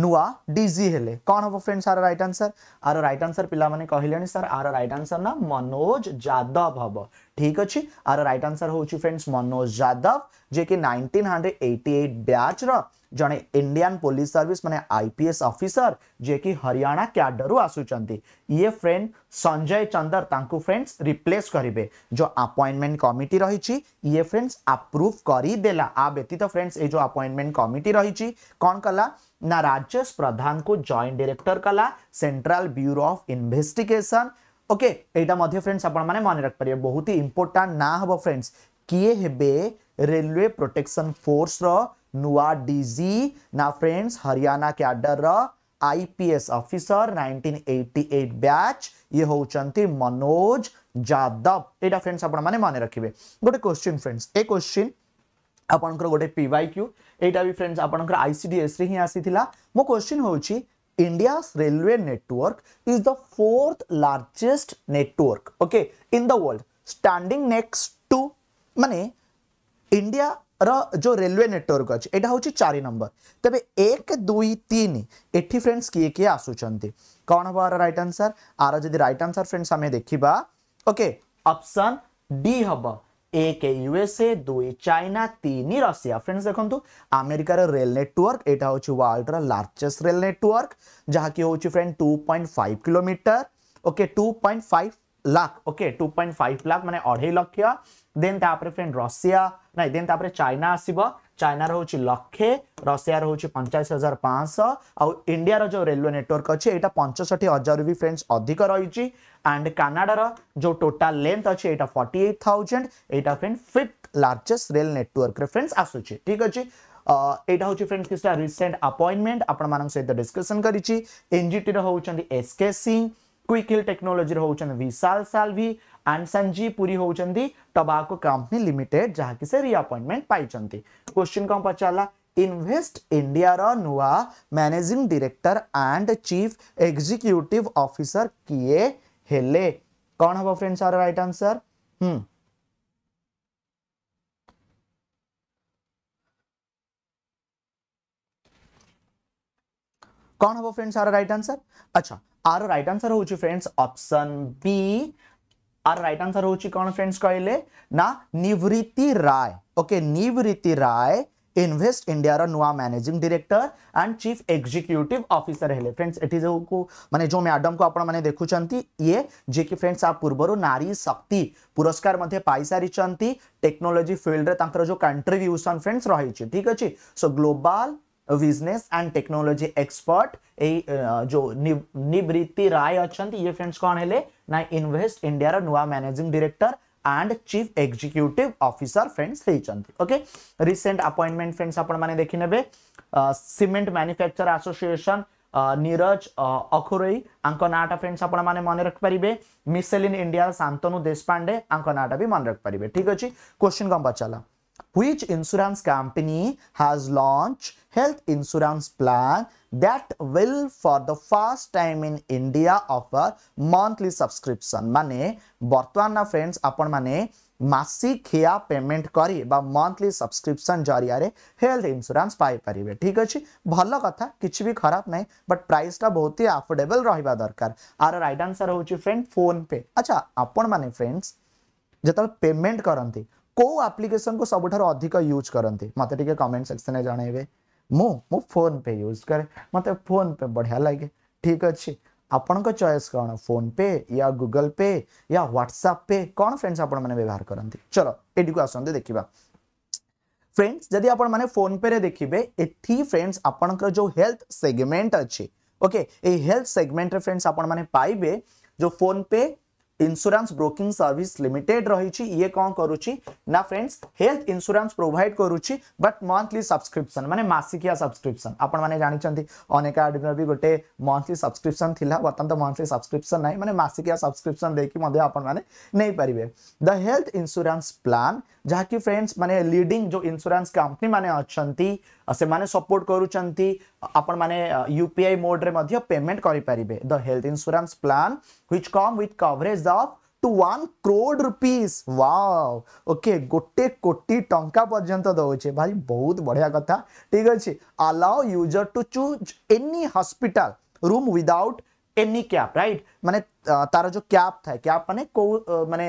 नुआ डीजी हेले कौन हम फ्रेंड सार right answer are right answer पे कहले सर आर रईट आनसर ना मनोज जादव हम ठीक अच्छे आर रईट आनसर हूँ फ्रेंड्स मनोज जादव जे कि नाइंटीन हंड्रेड एट्टी एट ब्याच्र जड़े इंडियान पुलिस सर्विस माने आईपीएस ऑफिसर जे कि हरियाणा क्याडर आसुंच ये फ्रेंड संजय चंदर तांकु फ्रेंड्स रिप्लेस करेंगे जो अपॉइंटमेंट कमिटी रही ये फ्रेंड्स अप्रूव करदेला आ व्यतीत फ्रेंड्स ये जो अपॉइंटमेंट कमिटी रही कौन कला ना राजेश प्रधान को जॉइंट डायरेक्टर कला central bureau of investigation okay यहाँ फ्रेंड्स आपण मैंने मन रखिपारे बहुत ही इंपोर्टां ना हम फ्रेंड्स किए हे रेलवे प्रोटेक्शन फोर्स र नुआ डीजी ना friends Haryana cadre IPS officer 1988 batch ये हूँ मनोज जादव एटा फ्रेंड्स आपने मन रखिए गोटे क्वेश्चन फ्रेंड्स ए क्वेश्चन आपंकर गोटे पिवई क्यू यहाँ भी फ्रेंड्स आपंकर आईसीडीएस हिं आसी मो क्वेश्चन हूँ India railway network is the fourth largest network okay in the world standing next to मानने इंडिया रो रेलवे नेटवर्क अच्छे यहाँ हूँ चार नंबर तेज एक दुई तीन एटी फ्रेंड्स किए किए आसुच्च कौन हम आर रईट आनसर आर जब रईट आनसर फ्रेंड्स आम देखा ओके अपसन डी हम एक यूएसए दुई चाइना तीन रशिया फ्रेंड्स देखो आमेरिकार रेल नेटवर्क यहाँ हूँ वर्ल्ड रार्जेस्ट रेल नेटवर्क जहाँकि हूँ friend two point five kilometre okay two point five lakh okay two point five lakh मैंने अढ़े लक्ष देन तापर फ्रेंड रशिया ना देन तापर चाइना आसीबो चाइना रहउछि लखे रशिया रहउछि 45500 आ इंडिया जो रेलवे नेटवर्क अच्छे अछि पंचषठी हजार भी फ्रेंड्स अधिक रही एंड कानाडार रो जो total length forty eight thousand यहाँ friend fifth largest rail network रे फ्रेंड्स आसुछि ठीक अछि एटा होची फ्रेंड्स किसटा रिसेंट अपॉइंटमेंट आपण सहित डिस्कशन करिछि एनजीटी रो S K Singh Quick Heal technology रो विशाल सालवी एंड संजीव पुरी हूँ टबाको कंपनी लिमिटेड जहाँकि से रिअपॉइंटमेंट पाई क्वेश्चन कौन पचारा इनवेस्ट इंडिया रो नुआ managing director and chief executive officer किए हेले कौन हम friends are right answer hmm कौन हम फ्रेंड्स आर राइट आंसर अच्छा आर राइट आंसर हो friends option B our right answer होची कौन फ्रेंड्स कहले ना Nivruti Rai okay Nivruti Rai Invest India नुआ managing director and chief executive officer हेले फ्रेंड्स एटी जो को माने जो मैडम को आपण माने देखुचंती ये जे कि फ्रेंड्स आ पूर्वरो नारी शक्ति पुरस्कार मध्ये पाई सारिचंती टेक्नोलॉजी फील्ड रे तांकर जो कंट्रीब्यूशन फ्रेंड्स रहिची ठीक अछि so global business and technology expert जो निवृत्ति राय अच्छा ये फ्रेंड्स कौन है ना इनवेस्ट इंडिया नुआ managing director and chief executive officer friends होती ओके रिसेंट अपॉइंटमेंट फ्रेंड्स आपने देखिने cement manufacture association Neeraj Akhoury नाटा फ्रेंड्स आपने मन रखिपारे मिसेलिन इंडिया शांतनु देशपांडे नाटा भी मन रखिपारे ठीक अच्छे क्वेश्चन कौन पचारा which insurance company has launched health insurance plan that will for the first time in India offer monthly subscription माने बर्तमान ना फ्रेंड्स आपण माने ମାସିକିଆ ପେମେଣ୍ଟ କରି ବା ମନ୍ଥଲି ସବସ୍କ୍ରିପସନ୍ ଜରିଆରେ ହେଲ୍ଥ ଇନ୍ସୁରାନ୍ସ ପାଇପାରିବେ ଠିକ୍ ଅଛି ଭଲ କଥା କିଛି ବି ଖରାପ ନାହିଁ ବଟ୍ ପ୍ରାଇସ୍ଟା ବହୁତ ହି ଆଫୋର୍ଡେବଲ୍ ରହିବା ଦରକାର ଆର ରାଇଟ୍ ଆନ୍ସର୍ ହେଉଛି ଫ୍ରେଣ୍ଡ ଫୋନ୍ପେ ଆଚ୍ଛା ଆପଣମାନେ ଫ୍ରେଣ୍ଡସ୍ ଯେତେବେଳେ ପେମେଣ୍ଟ କରନ୍ତି कौ आप्लिकेसन को सबुठ अधिक यूज करते मत कमेंट सेक्शन में जन मु फोन पे यूज करे मत फोन पे बढ़िया लगे ठीक अच्छे आपण चॉइस कौन फोन पे या गूगल पे या व्हाट्सएप पे कौन फ्रेंड्स व्यवहार करते चलो ये आसते देखा फ्रेंड्स जदि आपोनपे देखिए एटी फ्रेंड्स आपंकर जो हेल्थ सेगमेंट अच्छे ओके ये हेल्थ सेगमेंट फ्रेंड्स आपने जो फोन पे इंश्योरेंस ब्रोकिंग सर्विस लिमिटेड रही ये कौन ना फ्रेंड्स हेल्थ इंश्योरेंस प्रोवाइड करुच्ची बट मंथली सब्सक्रिप्शन माने मासिकिया सब्सक्रिप्शन आपण मैंने जानते अनेक आडमी भी गोटे मंथली सब्सक्रिप्शन थी बर्तमान तो मंथली सब्सक्रिप्शन ना मैंने मासिकिया सब्सक्रिप्शन देखिए आपने द हेल्थ इन्सुरांस प्लां जहाँकि फ्रेंड्स मैंने लिडिंग जो इन्सुरांस कंपनी मैंने अच्छा से सपोर्ट करुँच ଆପଣମାନେ ୟୁ ପି ଆଇ ମୋଡ଼ରେ ମଧ୍ୟ ପେମେଣ୍ଟ କରିପାରିବେ the health insurance plan which come with coverage of to one crore rupees wow okay ଗୋଟେ କୋଟି ଟଙ୍କା ପର୍ଯ୍ୟନ୍ତ ଦେଉଛେ ଭାଇ ବହୁତ ବଢ଼ିଆ କଥା ଠିକ୍ ଅଛି allow user to choose any hospital room without any cap right ମାନେ ତାର ଯେଉଁ କ୍ୟାପ୍ ଥାଏ କ୍ୟାପ୍ ମାନେ କେଉଁ ମାନେ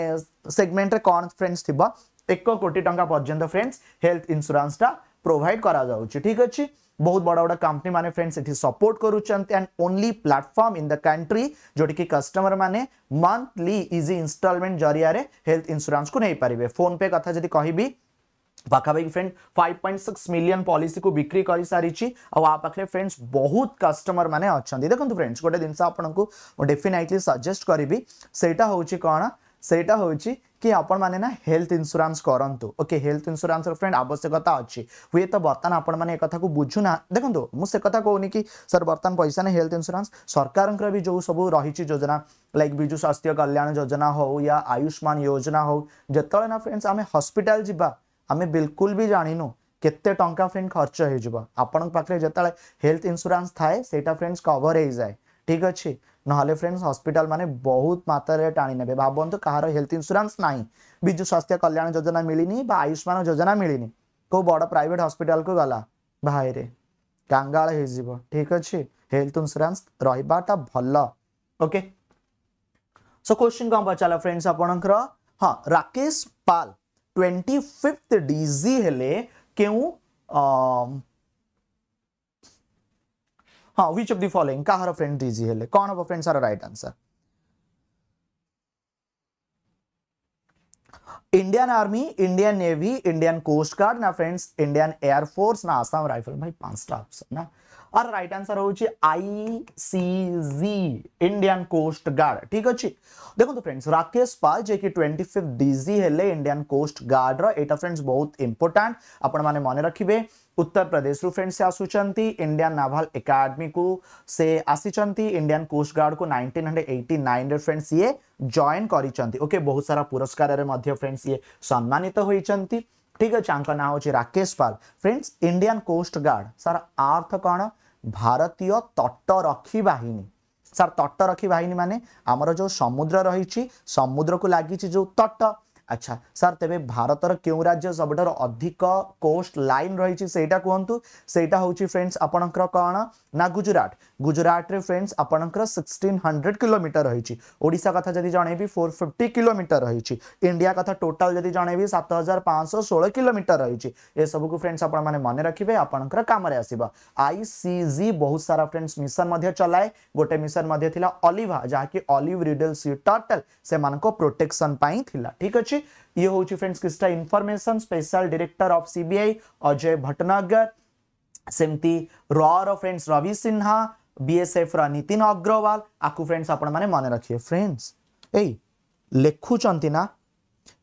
ସେଗମେଣ୍ଟରେ କ'ଣ ଫ୍ରେଣ୍ଡସ୍ ଥିବ ଏକ କୋଟି ଟଙ୍କା ପର୍ଯ୍ୟନ୍ତ ଫ୍ରେଣ୍ଡସ୍ ହେଲ୍ଥ ଇନ୍ସୁରାନ୍ସଟା ପ୍ରୋଭାଇଡ଼ କରାଯାଉଛି ଠିକ୍ ଅଛି बहुत बड़ा बड़ा कंपनी माने फ्रेंड्स इट सपोर्ट करूचंती and only platform in the country जोटी कि कस्टमर माने मंथली इजी इंस्टॉलमेंट जरिया रे हेल्थ इंश्योरेंस को नहीं पारे फोन पे कथा जदी कहिबी पाखापाखि फ्रेंड 5.6 मिलियन पॉलिसी को बिक्री कर सारी आखिर फ्रेंड्स बहुत कस्टमर मैंने अच्छा देखते फ्रेंड्स गोटे जिन डेफिनेटली सजेस्ट करी से कौन सेटा हूँ कि आपण मैंने ना हेल्थ इन्सुरांस करूँ ओके हेल्थ इन्सुरांस फ्रेंड आवश्यकता अच्छी हुए तो बर्तन आपण मैंने कथ को बुझुना देखो मुझसे कथा कौन कि सर बर्तन पैसा ना हेल्थ इन्सुरांस सरकार भी जो सब रही योजना लाइक विजु स्वास्थ्य कल्याण योजना हो या आयुष्मान योजना हो जितेबाला ना फ्रेंड्स आम हस्पिटाल जावा आम बिलकुल भी जानू के टाँह फ्रेंड खर्च होते हेल्थ इन्सुरांस थाए से फ्रेंड्स कवर हो जाए ঠিক আছে নহলে ফ্রেন্ডস হসপিটাল মানে বহুত মাত্রায় টাণি নেবে ভাবতু কাহার হেলথ ইন্সুরান্স নাই বিজু স্বাস্থ্য কল্যাণ যোজনা মিলিনি বা আয়ুষ্মান যোজনা মিলিনি কেউ বড় প্রাইভেট হসপিটাল কু গলা ভাইরে কাঙ্গাল হয়েযিব ঠিক আছে হেলথ ইন্সুরান্স রহবাটা ভাল ওকে সো কোশ্চিন কম পচারা ফ্রেন্ডস আপনার হ্যাঁ Rakesh Pal twenty fifth DG ହେଲେ କେଉଁ हाँ विच अफ दि फॉलोइंग का हर फ्रेंड दीजिए ले कौन हम फ्रेंड सार right answer Indian army Indian navy Indian coast guard ना फ्रेंड्स इंडियन एयरफोर्स ना आसाम राइफल भाई पांच ऑप्शन ना और राइट आंसर हूँ आईसीजी इंडियन कोस्ट गार्ड ठीक अच्छे देखो तो फ्रेंड्स राकेश पाल जे कि ट्वेंटी फिफ्थ डीजी हेले इंडियन कोस्ट गार्ड रा एटा फ्रेंड्स बहुत इंपोर्टांट आपण माने मन रखिबे उत्तर प्रदेश रु फ्रेंड्स आसुच्चंती इंडियन नाभाल एकाडमी को से आसीचंती इंडियन कोस्ट गार्ड को 1989 रे फ्रेंड्स ये जॉइन करिसचंती ओके बहुत सारा पुरस्कार रे मध्य फ्रेंड्स ये सम्मानित होईचंती ठीक है चांक ना होची Rakesh Pal friends Indian coast guard sir अर्थ कोन भारतीय तटरक्षी बाहन ସାର୍ तटरक्षी ବାହିନୀ ମାନେ जो समुद्र ସମୁଦ୍ର समुद्र को ଲାଗିଛି ଯେଉଁ तट अच्छा सर तेज भारत क्यों राज्य सब अधिक कोस्ट लाइन रही कहतु से फ्रेंड्स आप कौन ना गुजरात गुजरात रे फ्रेंड्स आप सिक्सटीन हंड्रेड किलोमीटर रही ओडा कथा जी जन फोर फिफ्टी किलोमीटर रही इंडिया कथा टोटाल जब जन सत हजार पांच षोल किलोमीटर रही सबक फ्रेंड्स आने रखिए आपंकर काम आस आईसीजी बहुत सारा फ्रेंड्स मिशन चलाए गोटे मिशन अलिभा जहाँकि अलिव रिडल सी टर्टल से मोटेक्शन थी ठीक अच्छे ये हूँ फ्रेंड्स किसटा information special director of CBI Ajay Bhatnagar सेमती रॉर फ्रेंड्स रवि सिन्हा बीएसएफ रीतिन अग्रवाल आपको फ्रेंड्स आपण मैंने मन रखिए फ्रेंड्स ए लिखुंट ना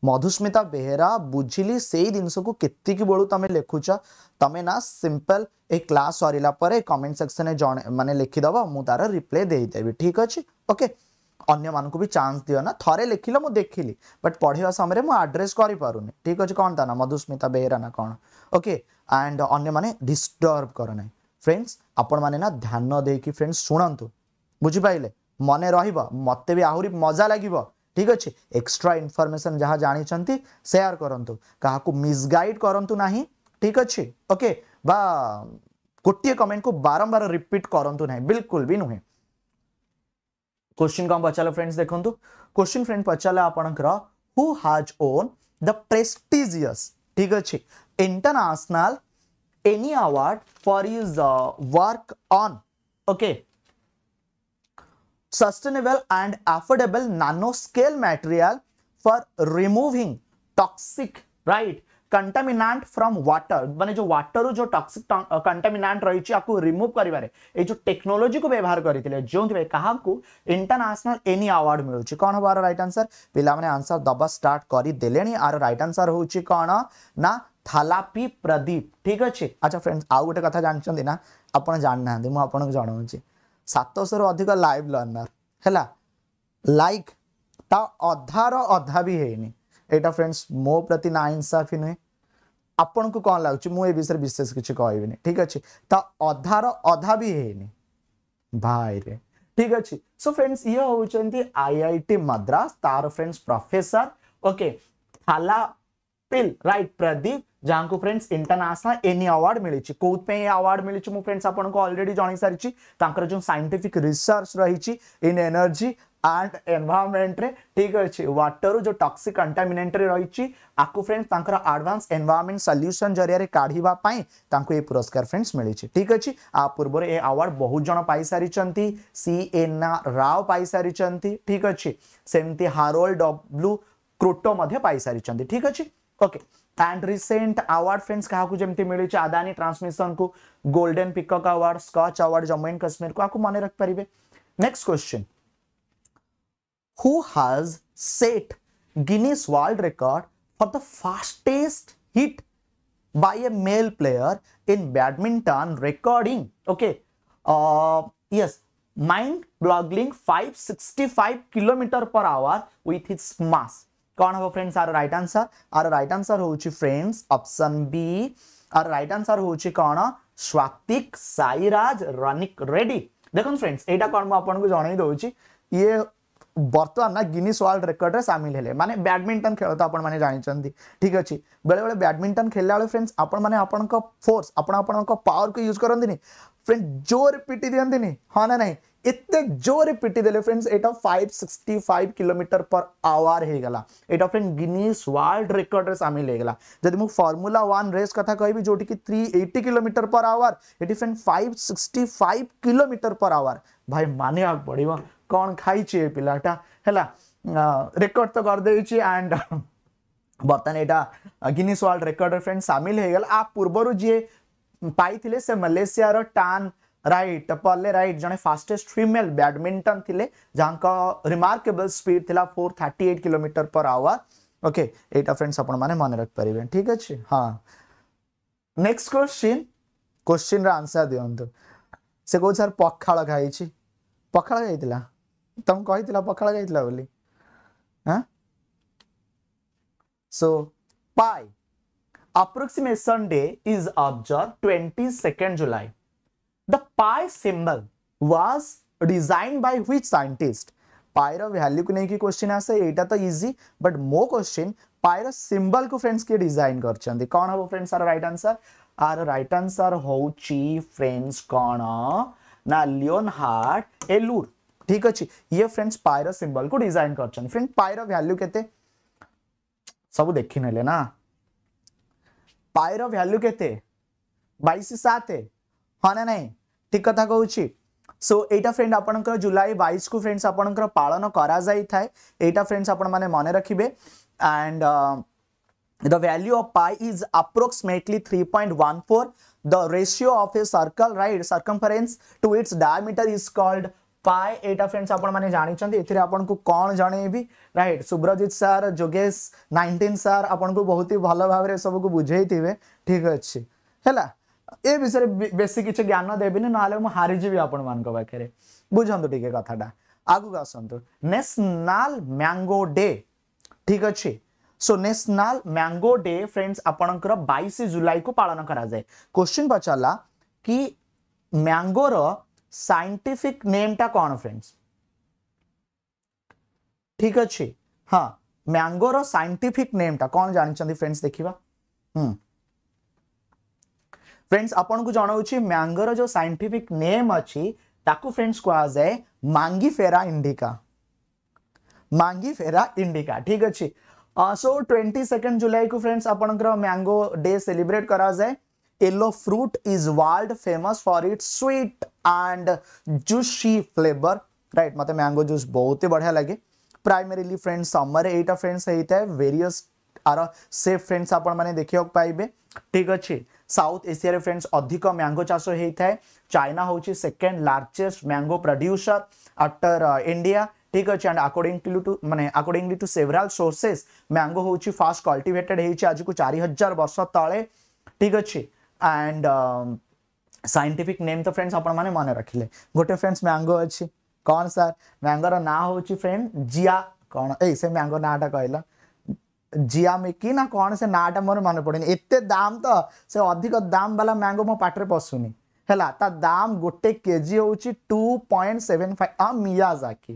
मधुस्मिता बेहरा बुझिली से जिनस को केतिक बेलू तुम लिखुच तुम ना simple a class sir comment section में जन मैंने लिखिदब मु तार रिप्लाए देदेवि ठीक अच्छे ओके अन्य मानक भी चान्स दिना थे लिख ली देख ली बट पढ़ा समय मुझे आड्रेस कर पारे ठीक अच्छे कौन तना मधुस्मिता बेहरा ना कौन ओके एंड अन्य मैंने डिस्टर्ब करना फ्रेंड्स आपण मैंने ना ध्यान देकि फ्रेंड्स शुणु बुझिपाले मन रत आहरी मजा लगे ठीक अच्छे एक्सट्रा इनफर्मेसन जहाँ जानते सेयार करूँ क्या मिसगैड करूँ ना ठीक अच्छे ओके बा गोटे कमेंट को बारंबार रिपीट करूँ ना बिलकुल भी नुहे क्वेश्चन कौन पचार फ्रेंड्स देखो क्वेश्चन फ्रेंड पचारे आपणकर who has won the prestigious ठीक अच्छे international Eni award for his work on okay sustainable and affordable nano scale material for removing toxic right right contaminant from water मानते जो water जो toxic कंटामिनाट रही remove करें ये जो टेक्नोलोजी को व्यवहार करते जो क्या इंटरनेशनल एनी आवार्ड मिलू कौन हम आर रईट आंसर पे आंसर दब स्टार्ट करदे आर रईट आनसर हो कौन ना थालापी प्रदीप ठीक अच्छे अच्छा फ्रेंड्स आउ गोटे कथा जानते ना आप जाना मुझे जनाऊँगी सतश रु अधिक लाइव लर्नर है लाइक ता अधार अधा भी है यहाँ फ्रेंड्स मो प्रति ना इनसाफी नुहे ଆପଣଙ୍କୁ କ'ଣ ଲାଗୁଛି ମୁଁ ଏ ବିଷୟରେ ବିଶେଷ କିଛି କହିବିନି ଠିକ୍ ଅଛି ତା ଅଧାର ଅଧା ବି ହେଇନି ଭାଇରେ ଠିକ୍ ଅଛି ସୋ ଫ୍ରେଣ୍ଡସ୍ ଇଏ ହେଉଛନ୍ତି ଆଇଆଇଟି ମାଦ୍ରାସ ତାର friends professor okay Thalappil right Pradeep ଯାହାଙ୍କୁ ଫ୍ରେଣ୍ଡସ୍ ଇଣ୍ଟରନ୍ୟାସନାଲ ଏନି ଆୱାର୍ଡ ମିଳିଛି କେଉଁଥିପାଇଁ ଏ ଆୱାର୍ଡ ମିଳିଛି ମୁଁ ଫ୍ରେଣ୍ଡସ୍ ଆପଣଙ୍କୁ ଅଲରେଡି ଜଣାଇ ସାରିଛି ତାଙ୍କର ଯେଉଁ ସାଇଣ୍ଟିଫିକ୍ ରିସର୍ଚ୍ଚ ରହିଛି ଇନ୍ ଏନର୍ଜି एंड एनवायरमेंट रे ठीक अछि वाटर जो टॉक्सिक कंटामिनेंट रे रहिछि आकु फ्रेंड्स तांकर एडवांस एनवायरमेंट सॉल्यूशन जरिया रे काढीबा पई तांकु ए पुरस्कार फ्रेंड्स मिलिछि ठीक अछि आ पूर्व रे ए अवार्ड बहुत जन पाई सारि चंती सी एन राव पाई सारि चंती ठीक अछि सेमती हारोल्ड डब्लू क्रोटो मध्ये पाई सारि चंती ठीक अछि okay and recent award friends कहा को जेमती मिलिछि अदानी ट्रांसमिशन को golden peacock award Skoch award Jammu and Kashmir को आकु माने रख परिबे next question who has set Guinness World Record for the fastest hit by a male player in badminton recording. Okay. Uh, yes. Mind boggling 565 km per hour with its mass. कौन हम friends are right answer are right answer हूँ friends option B are right answer हूँ कौन Satwik Sairaj Rankireddy देखो friends यहाँ कौन मैं मुझे जनई दौर ये ବର୍ତ୍ତମାନ ନା ଗିନିସ୍ ୱାର୍ଲଡ ରେକର୍ଡରେ ସାମିଲ ହେଲେ ମାନେ ବ୍ୟାଡ଼ମିଣ୍ଟନ ଖେଳ ତ ଆପଣମାନେ ଜାଣିଛନ୍ତି ଠିକ୍ ଅଛି ବେଳେବେଳେ ବ୍ୟାଡ଼ମିଣ୍ଟନ ଖେଳିଲା ବେଳେ ଫ୍ରେଣ୍ଡସ୍ ଆପଣମାନେ ଆପଣଙ୍କ ଫୋର୍ସ ଆପଣ ଆପଣଙ୍କ ପାୱାରକୁ ୟୁଜ୍ କରନ୍ତିନି ଫ୍ରେଣ୍ଡ ଜୋରେ ପିଟି ଦିଅନ୍ତିନି ହଁ ନା ନାହିଁ ଏତେ ଜୋରେ ପିଟି ଦେଲେ ଫ୍ରେଣ୍ଡସ୍ ଏଇଟା five sixty five kilometre per hour ହେଇଗଲା ଏଇଟା ଫ୍ରେଣ୍ଡ ଗିନିସ୍ ୱାର୍ଲଡ ରେକର୍ଡରେ ସାମିଲ ହେଇଗଲା ଯଦି ମୁଁ ଫର୍ମୁଲା ୱାନ୍ ରେସ୍ କଥା କହିବି ଯେଉଁଠିକି three eighty kilometre per hour ଏଠି friend five sixty five kilometre per hour ଭାଇ ମାନିବାକୁ ପଡ଼ିବ कौन खाई पाटा है रेकर्ड तो करदे एंड बर्तमान यहाँ गिनीस वर्ल्ड रेकर्ड फ्रेंड सामिल हो गल आ पूर्वर जी पाई से मलेसीआर टान राइट पल्ले रईट जन फास्टेस्ट फिमेल बैडमिंटन थे जहाँ रिमार्केबल स्पीड था four thirty eight kilometre per hour okay यहाँ फ्रेंड्स आपने मन रखिपर ठीक अच्छे हाँ नेक्स्ट क्वेश्चन क्वेश्चन रन्सर दिखता से कौन सर पखाड़ खाई पखाड़ खाई तुमको पखाड़ जाइए so pi approximation day is observe twenty second July the pi symbol was design by which scientist पायर वैल्यू को लेकिन क्वेश्चन आसे यहाँ तो इजी बट मो क्वेश्चन पायर सिंबल को फ्रेंड्स किए डिजाइन कर are right answer are right answer हूँ फ्रेंड्स कौन ना लियोन हार्ट एलुर ठीक अच्छे ये फ्रेंड्स पायर सिंबल को डिजाइन कर पायर भैल्यू के सब देखी ना ना पायर भैल्यू के बैश सात हाँ ना नहीं ठीक कथा कह सो so, एटा फ्रेंड आप जुलाई बैश को फ्रेंड्स आपणकर पालन करा फ्रेंड्स आपण मन रखिए and the value of pi is approximately three point one four the ratio of a circle right circumference to its diameter is called pi एटा फ्रेंड्स आपण जानी एथेरे आपण को कौन जणेबी राइट सुब्रजित सार जोगेश 19 सार आपण को बहुत ही भल भाव रे सब को बुझे थिबे ठीक अछि हैला ए विषय बेसी किछ ज्ञान देबिनी नाले मु हारि जीवी आपण मान को बाखेरे बुझंतु टिके कथाटा आगु आसंतु नेशनल मैंगो डे ठीक अछि so national mango day friends आपणकर 22 जुलाई को पालन करा जाए क्वेश्चन पचाला कि मैंगो रो साइंटिफिक नेम टा कौन फ्रेंड्स ठीक अच्छे हाँ मैंगो साइंटिफिक नेम टा कौन जानते फ्रेंड्स देखा फ्रेंड्स आपन को जनावि मैंगोर जो साइंटिफिक नेम अच्छी ताकु फ्रेंड्स कहा जाए मांगीफेरा इंडिका मांगीफेरा इंडिका ठीक अच्छे सो ट्वेंटी सेकेंड जुलाई को फ्रेंड्स आप मैंगो डे सेलिब्रेट करा जाए yellow fruit is world famous for its sweet and juicy flavour right मतलब मैंगो जूस बहुत ही बढ़िया लगे प्राइमेली फ्रेंड्स समर एटा फ्रेंड्स होता है वेरियस आर से फ्रेंड्स आपने देखा पाइबे ठीक अच्छे साउथ एशिया फ्रेंड्स अधिक मैंगो चाष होता है चाइना हूँ second largest mango producer after India ठीक अच्छे एंड अकॉर्डिंग टू मैंने accordingly to several sources mango हूँ फास्ट कल्टिभेटेड हो आज को चार हजार वर्ष तले ठीक अच्छे एंड साइंटिफिक नेम तो फ्रेंड्स आपने मन रखिले गोटे फ्रेंड्स मैंगो अच्छी कौन सर मैंगोर ना हूँ फ्रेंड जिया कौन ए से मैंगो नाटा कहला जिया मिकी ना कौन से नाटा मोर मन पड़े एत दाम तो से अधिक दाम बाला मैंगो मो पटे पशुनि है ता दाम गोटे के जी हूँ टू पॉइंट सेवेन फाइव आ मिया जाकी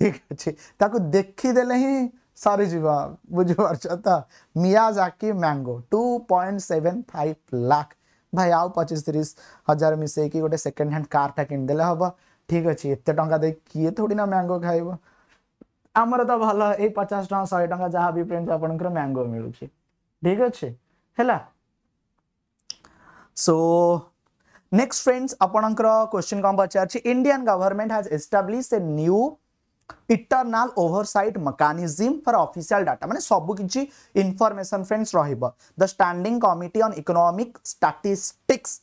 ठीक अच्छे देखीदे ही सरी जी बुझ Miyazaki mango two point seven lakh भाई आउ पचीस तीस हजार मिसेक गोटे सेकेंड हैंड कार्टा किन देले हम ठीक अच्छे एत टा दे किए थोड़ी ना मैंगो खाइब आमर तो भल ये पचास टाँग शहे टाँग जहाँ भी फ्रेंड्स आप मैंगो मिलूँ ठीक अच्छे है सो नेक्स्ट फ्रेंड्स आपंकर क्वेश्चन कौन पचार Indian government has establish a new internal oversight mechanism for official data मैंने सबकि इनफर्मेसन friends friends committee on economic statistics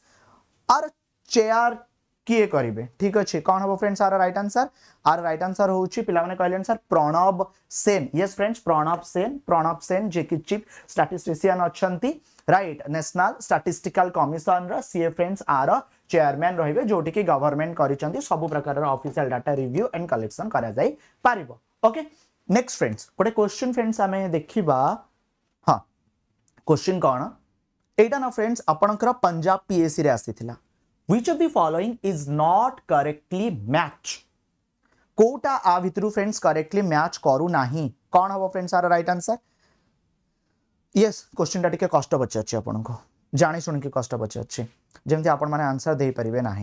आर चेयर किए करेंगे ठीक अच्छे कौन हम friends are right answer are right answer हूँ पे कहले सर प्रणव सेन ये फ्रेंड्स प्रणव सेन प्रणव सेन जे कि चिफ स्टाटिस्टिशियान अच्छा रईट नेशनाल स्टाटिस्टिकाल कमिशन रे फ्रेंड्स आर चेयरमैन रही है जोटि गवर्नमेंट कर सब प्रकार official data review and collection करके नेक्स्ट फ्रेंड्स गोटे क्वेश्चन फ्रेंड्स आम देखा हाँ क्वेश्चन कौन एटा ना फ्रेंड्स आपणकर पंजाब पीएससी आसी which of the following is not correctly match कौटा आ भितर फ्रेंड्स करेक्टली मैच करूना कौन हम friends are right answer yes question time कष्ट बचे जाशुण कि कष्ट अच्छे जमी आपसर दे पारे ना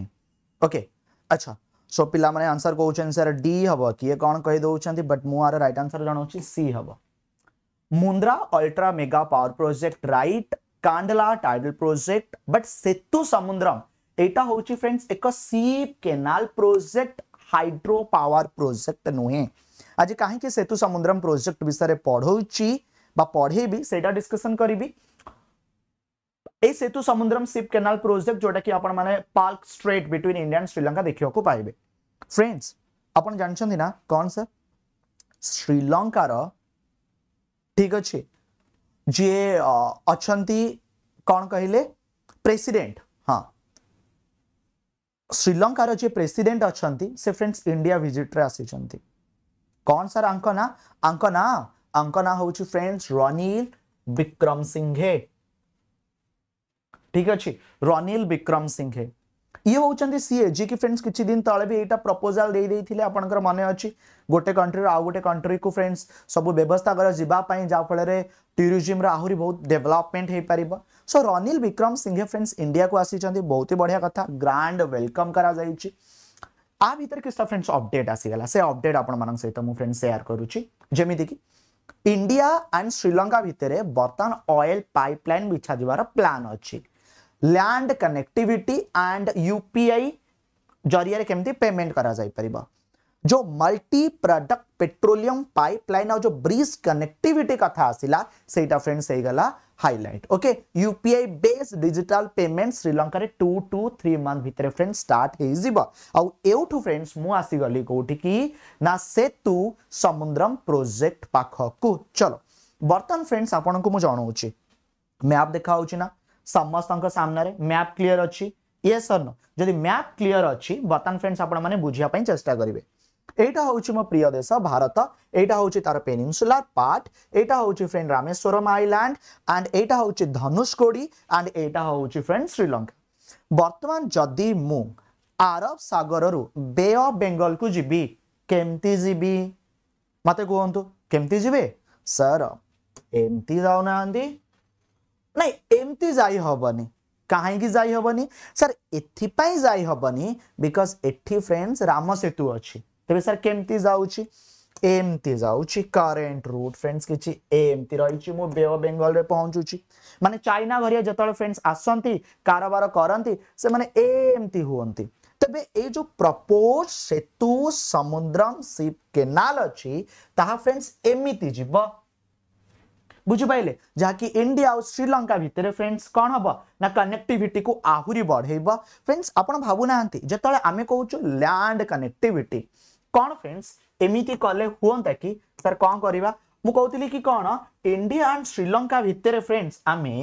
ओके अच्छा सो पे आंसर कौन सर डी हम किए कौन कहीदे बट मुझे रईट आंसर जनाऊँच सी हम Mundra ultra mega power project right Kandla tidal project but Sethusamudram यहाँ हूँ फ्रेंड्स एक sea canal project hydro power project नुहे आज कहीं सेतु समुद्रम प्रोजेक्ट विषय पढ़ो पढ़ेबी से डिस्कसन करी भी। Sethusamudram ship canal project जोटा कि Palk strait between India and Sri Lanka देखा पाइबे फ्रेंड्स आपड़ जानते ना कौन सर श्रीलंकार ठीक अच्छे जी अच्छा कौन कहले प्रेसीडेट हाँ श्रीलंकार जी प्रेसीडेट अच्छा से फ्रेंड्स इंडिया भिजिट्रे आसी कौन सर आंकना आंकना आंकना हूँ फ्रेंड्स रनिल विक्रम सिंघेट ठीक अच्छे रनिल विक्रम सिंह है ये हूँ ए जी की फ्रेंड्स किसी दिन तले भी यहाँ प्रपोजाल देते आप मन अच्छे गोटे कंट्री आउ गोटे कंट्री को फ्रेंड्स सब व्यवस्था कर जावापी जहाँफल टूरीजिम बहुत डेभलपमेंट हो पार so Ranil Wickremesinghe friends India को आसी बहुत ही बढ़िया कथ ग्रांड व्वेलकम कर आ भर किसा फ्रेंड्स अपडेट आसीगला से अबडेट आपण मुझे फ्रेंड्स सेयार करमीक इंडिया एंड श्रीलंका भितर बर्तमान अएल पाइपलैन बिछा जबार प्लां अच्छी लैंड कनेक्टिविटी एंड यूपीआई जरिया कमी पेमेंट करा जाई पर जो मल्टी प्रोडक्ट पेट्रोलियम पाइपलाइन और जो ब्रिज कनेक्टिविटी कथा आसला से friends highlight okay UPI based digital payment Sri Lanka two to three month भितर फ्रेंड स्टार्ट आठ फ्रेंड्स मुसीगली कौटी की ना सेतु समुद्रम प्रोजेक्ट पाख को चलो बर्तमान फ्रेंड्स आपको मुझे जनाऊँच मैप देखा ना ସମସ୍ତଙ୍କ ସାମ୍ନାରେ ମ୍ୟାପ୍ କ୍ଲିଅର ଅଛି ୟେସ୍ ଅର୍ ନୋ ଯଦି ମ୍ୟାପ୍ କ୍ଲିଅର ଅଛି ବର୍ତ୍ତମାନ ଫ୍ରେଣ୍ଡସ୍ ଆପଣମାନେ ବୁଝିବା ପାଇଁ ଚେଷ୍ଟା କରିବେ এইটা হচ্ছে মো প্রিয় দেশ ভারত এইটা হচ্ছে তার পেনিনসুলার পার্ট এইটা হচ্ছে ফ্রেন্ড রামেশ্বরম আইল্যান্ড আন্ড এইটা হচ্ছে ধনুষকোড়ি আন্ড এইটা হচ্ছে ফ্রেন্ড শ্রীলঙ্কা বর্তমান যদি মু আরব সাগররু বে অফ বেঙ্গল কু যিবি কেমতি যিবি মতে কুহতু কেমতি যিবে স্যার এমতি যাও না ना एमती जी हेनी कहीं हेनी सर एपाई जाई हेनी बिकज एटी फ्रेंड्स राम सेतु अच्छी तेरे सर केमती जाऊँगी एमती जाऊँगी करेन्ट रूट फ्रेंड्स किसी एमती रही बेह बेंगल पहुंचुची मानते चाइना भरिया जो फ्रेंड्स आसती कारबार करती से मैंने एमती हूँ तेज ये जो प्रपोज सेतु समुद्रम सीप केनाल अच्छी ता फ्रेंड्स एमती जीव ବୁଝିପାରିଲେ ଯାହାକି ଇଣ୍ଡିଆ ଆଉ ଶ୍ରୀଲଙ୍କା ଭିତରେ ଫ୍ରେଣ୍ଡସ୍ କ'ଣ ହେବ ନା କନେକ୍ଟିଭିଟିକୁ ଆହୁରି ବଢ଼େଇବ ଫ୍ରେଣ୍ଡସ୍ ଆପଣ ଭାବୁନାହାନ୍ତି ଯେତେବେଳେ ଆମେ କହୁଛୁ ଲ୍ୟାଣ୍ଡ କନେକ୍ଟିଭିଟି କ'ଣ ଫ୍ରେଣ୍ଡସ୍ ଏମିତି କଲେ ହୁଅନ୍ତା କି ସାର୍ କ'ଣ କରିବା ମୁଁ କହୁଥିଲି କି କ'ଣ ଇଣ୍ଡିଆ ଆଣ୍ଡ ଶ୍ରୀଲଙ୍କା ଭିତରେ ଫ୍ରେଣ୍ଡସ୍ ଆମେ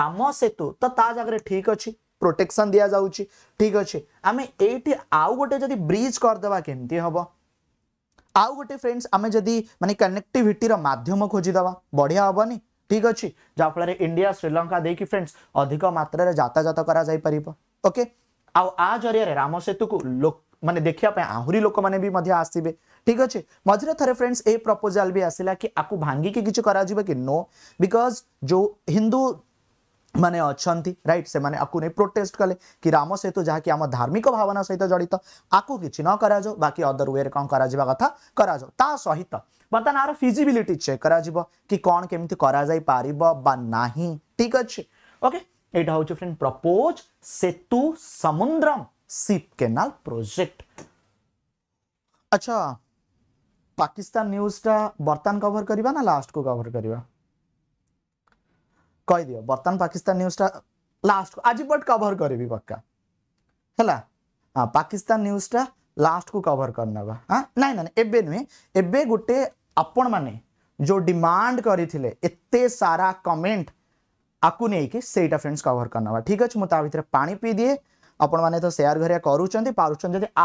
ରାମ ସେତୁ ତ ତା ଜାଗାରେ ଠିକ୍ ଅଛି ପ୍ରୋଟେକ୍ସନ୍ ଦିଆଯାଉଛି ଠିକ୍ ଅଛି ଆମେ ଏଇଠି ଆଉ ଗୋଟେ ଯଦି ବ୍ରିଜ୍ କରିଦେବା କେମିତି ହେବ आउ गोटे फ्रेंड्स आम जब मानते कनेक्टिविटी मध्यम खोजीद बढ़िया हेनी ठीक अच्छे जहाँफल इंडिया श्रीलंका देखिए फ्रेंड्स अधिक मात्र जातायात कर ओके आ जरिया राम सेतु को लो माने देखापी आहरी लोक मैंने भी आसबे ठीक अच्छे मझे थे फ्रेंड्स ए प्रपोजाल भी आसला कि आपको भांगिकी कि नो बिकज जो हिंदू माने अच्छा रईट से मैंने प्रोटेस्ट कले कि राम सेतु तो जहाँकि आम धार्मिक भावना सहित जड़ित आपको किसी न कर बाकी अदर वे कौन कर सहित बर्तमान आर फिजिलिटी चेक करमी कर ठीक अच्छे ओके यहाँ हूँ फ्रेंड प्रपोज सेतु समुद्रम सीप केनाल प्रोजेक्ट अच्छा पाकिस्तान न्यूज़ टा बर्तन कवर करवा ना लास्ट को कवर करवा कहीदि बर्तमान पाकिस्तान न्यूज़टा लास्ट आज बट कभर करी पक्का है पाकिस्तान न्यूज़टा लास्ट को कभर कर हाँ ना ना एवं नुहे एवं गोटे आपण मैंने जो डिमांड करते सारा कमेंट आपको कि सेटा फ्रेंड्स कभर करने ठीक अच्छे मुझे भितर पा पी दिए आपण मैंने तो सेयार घरिया करुँच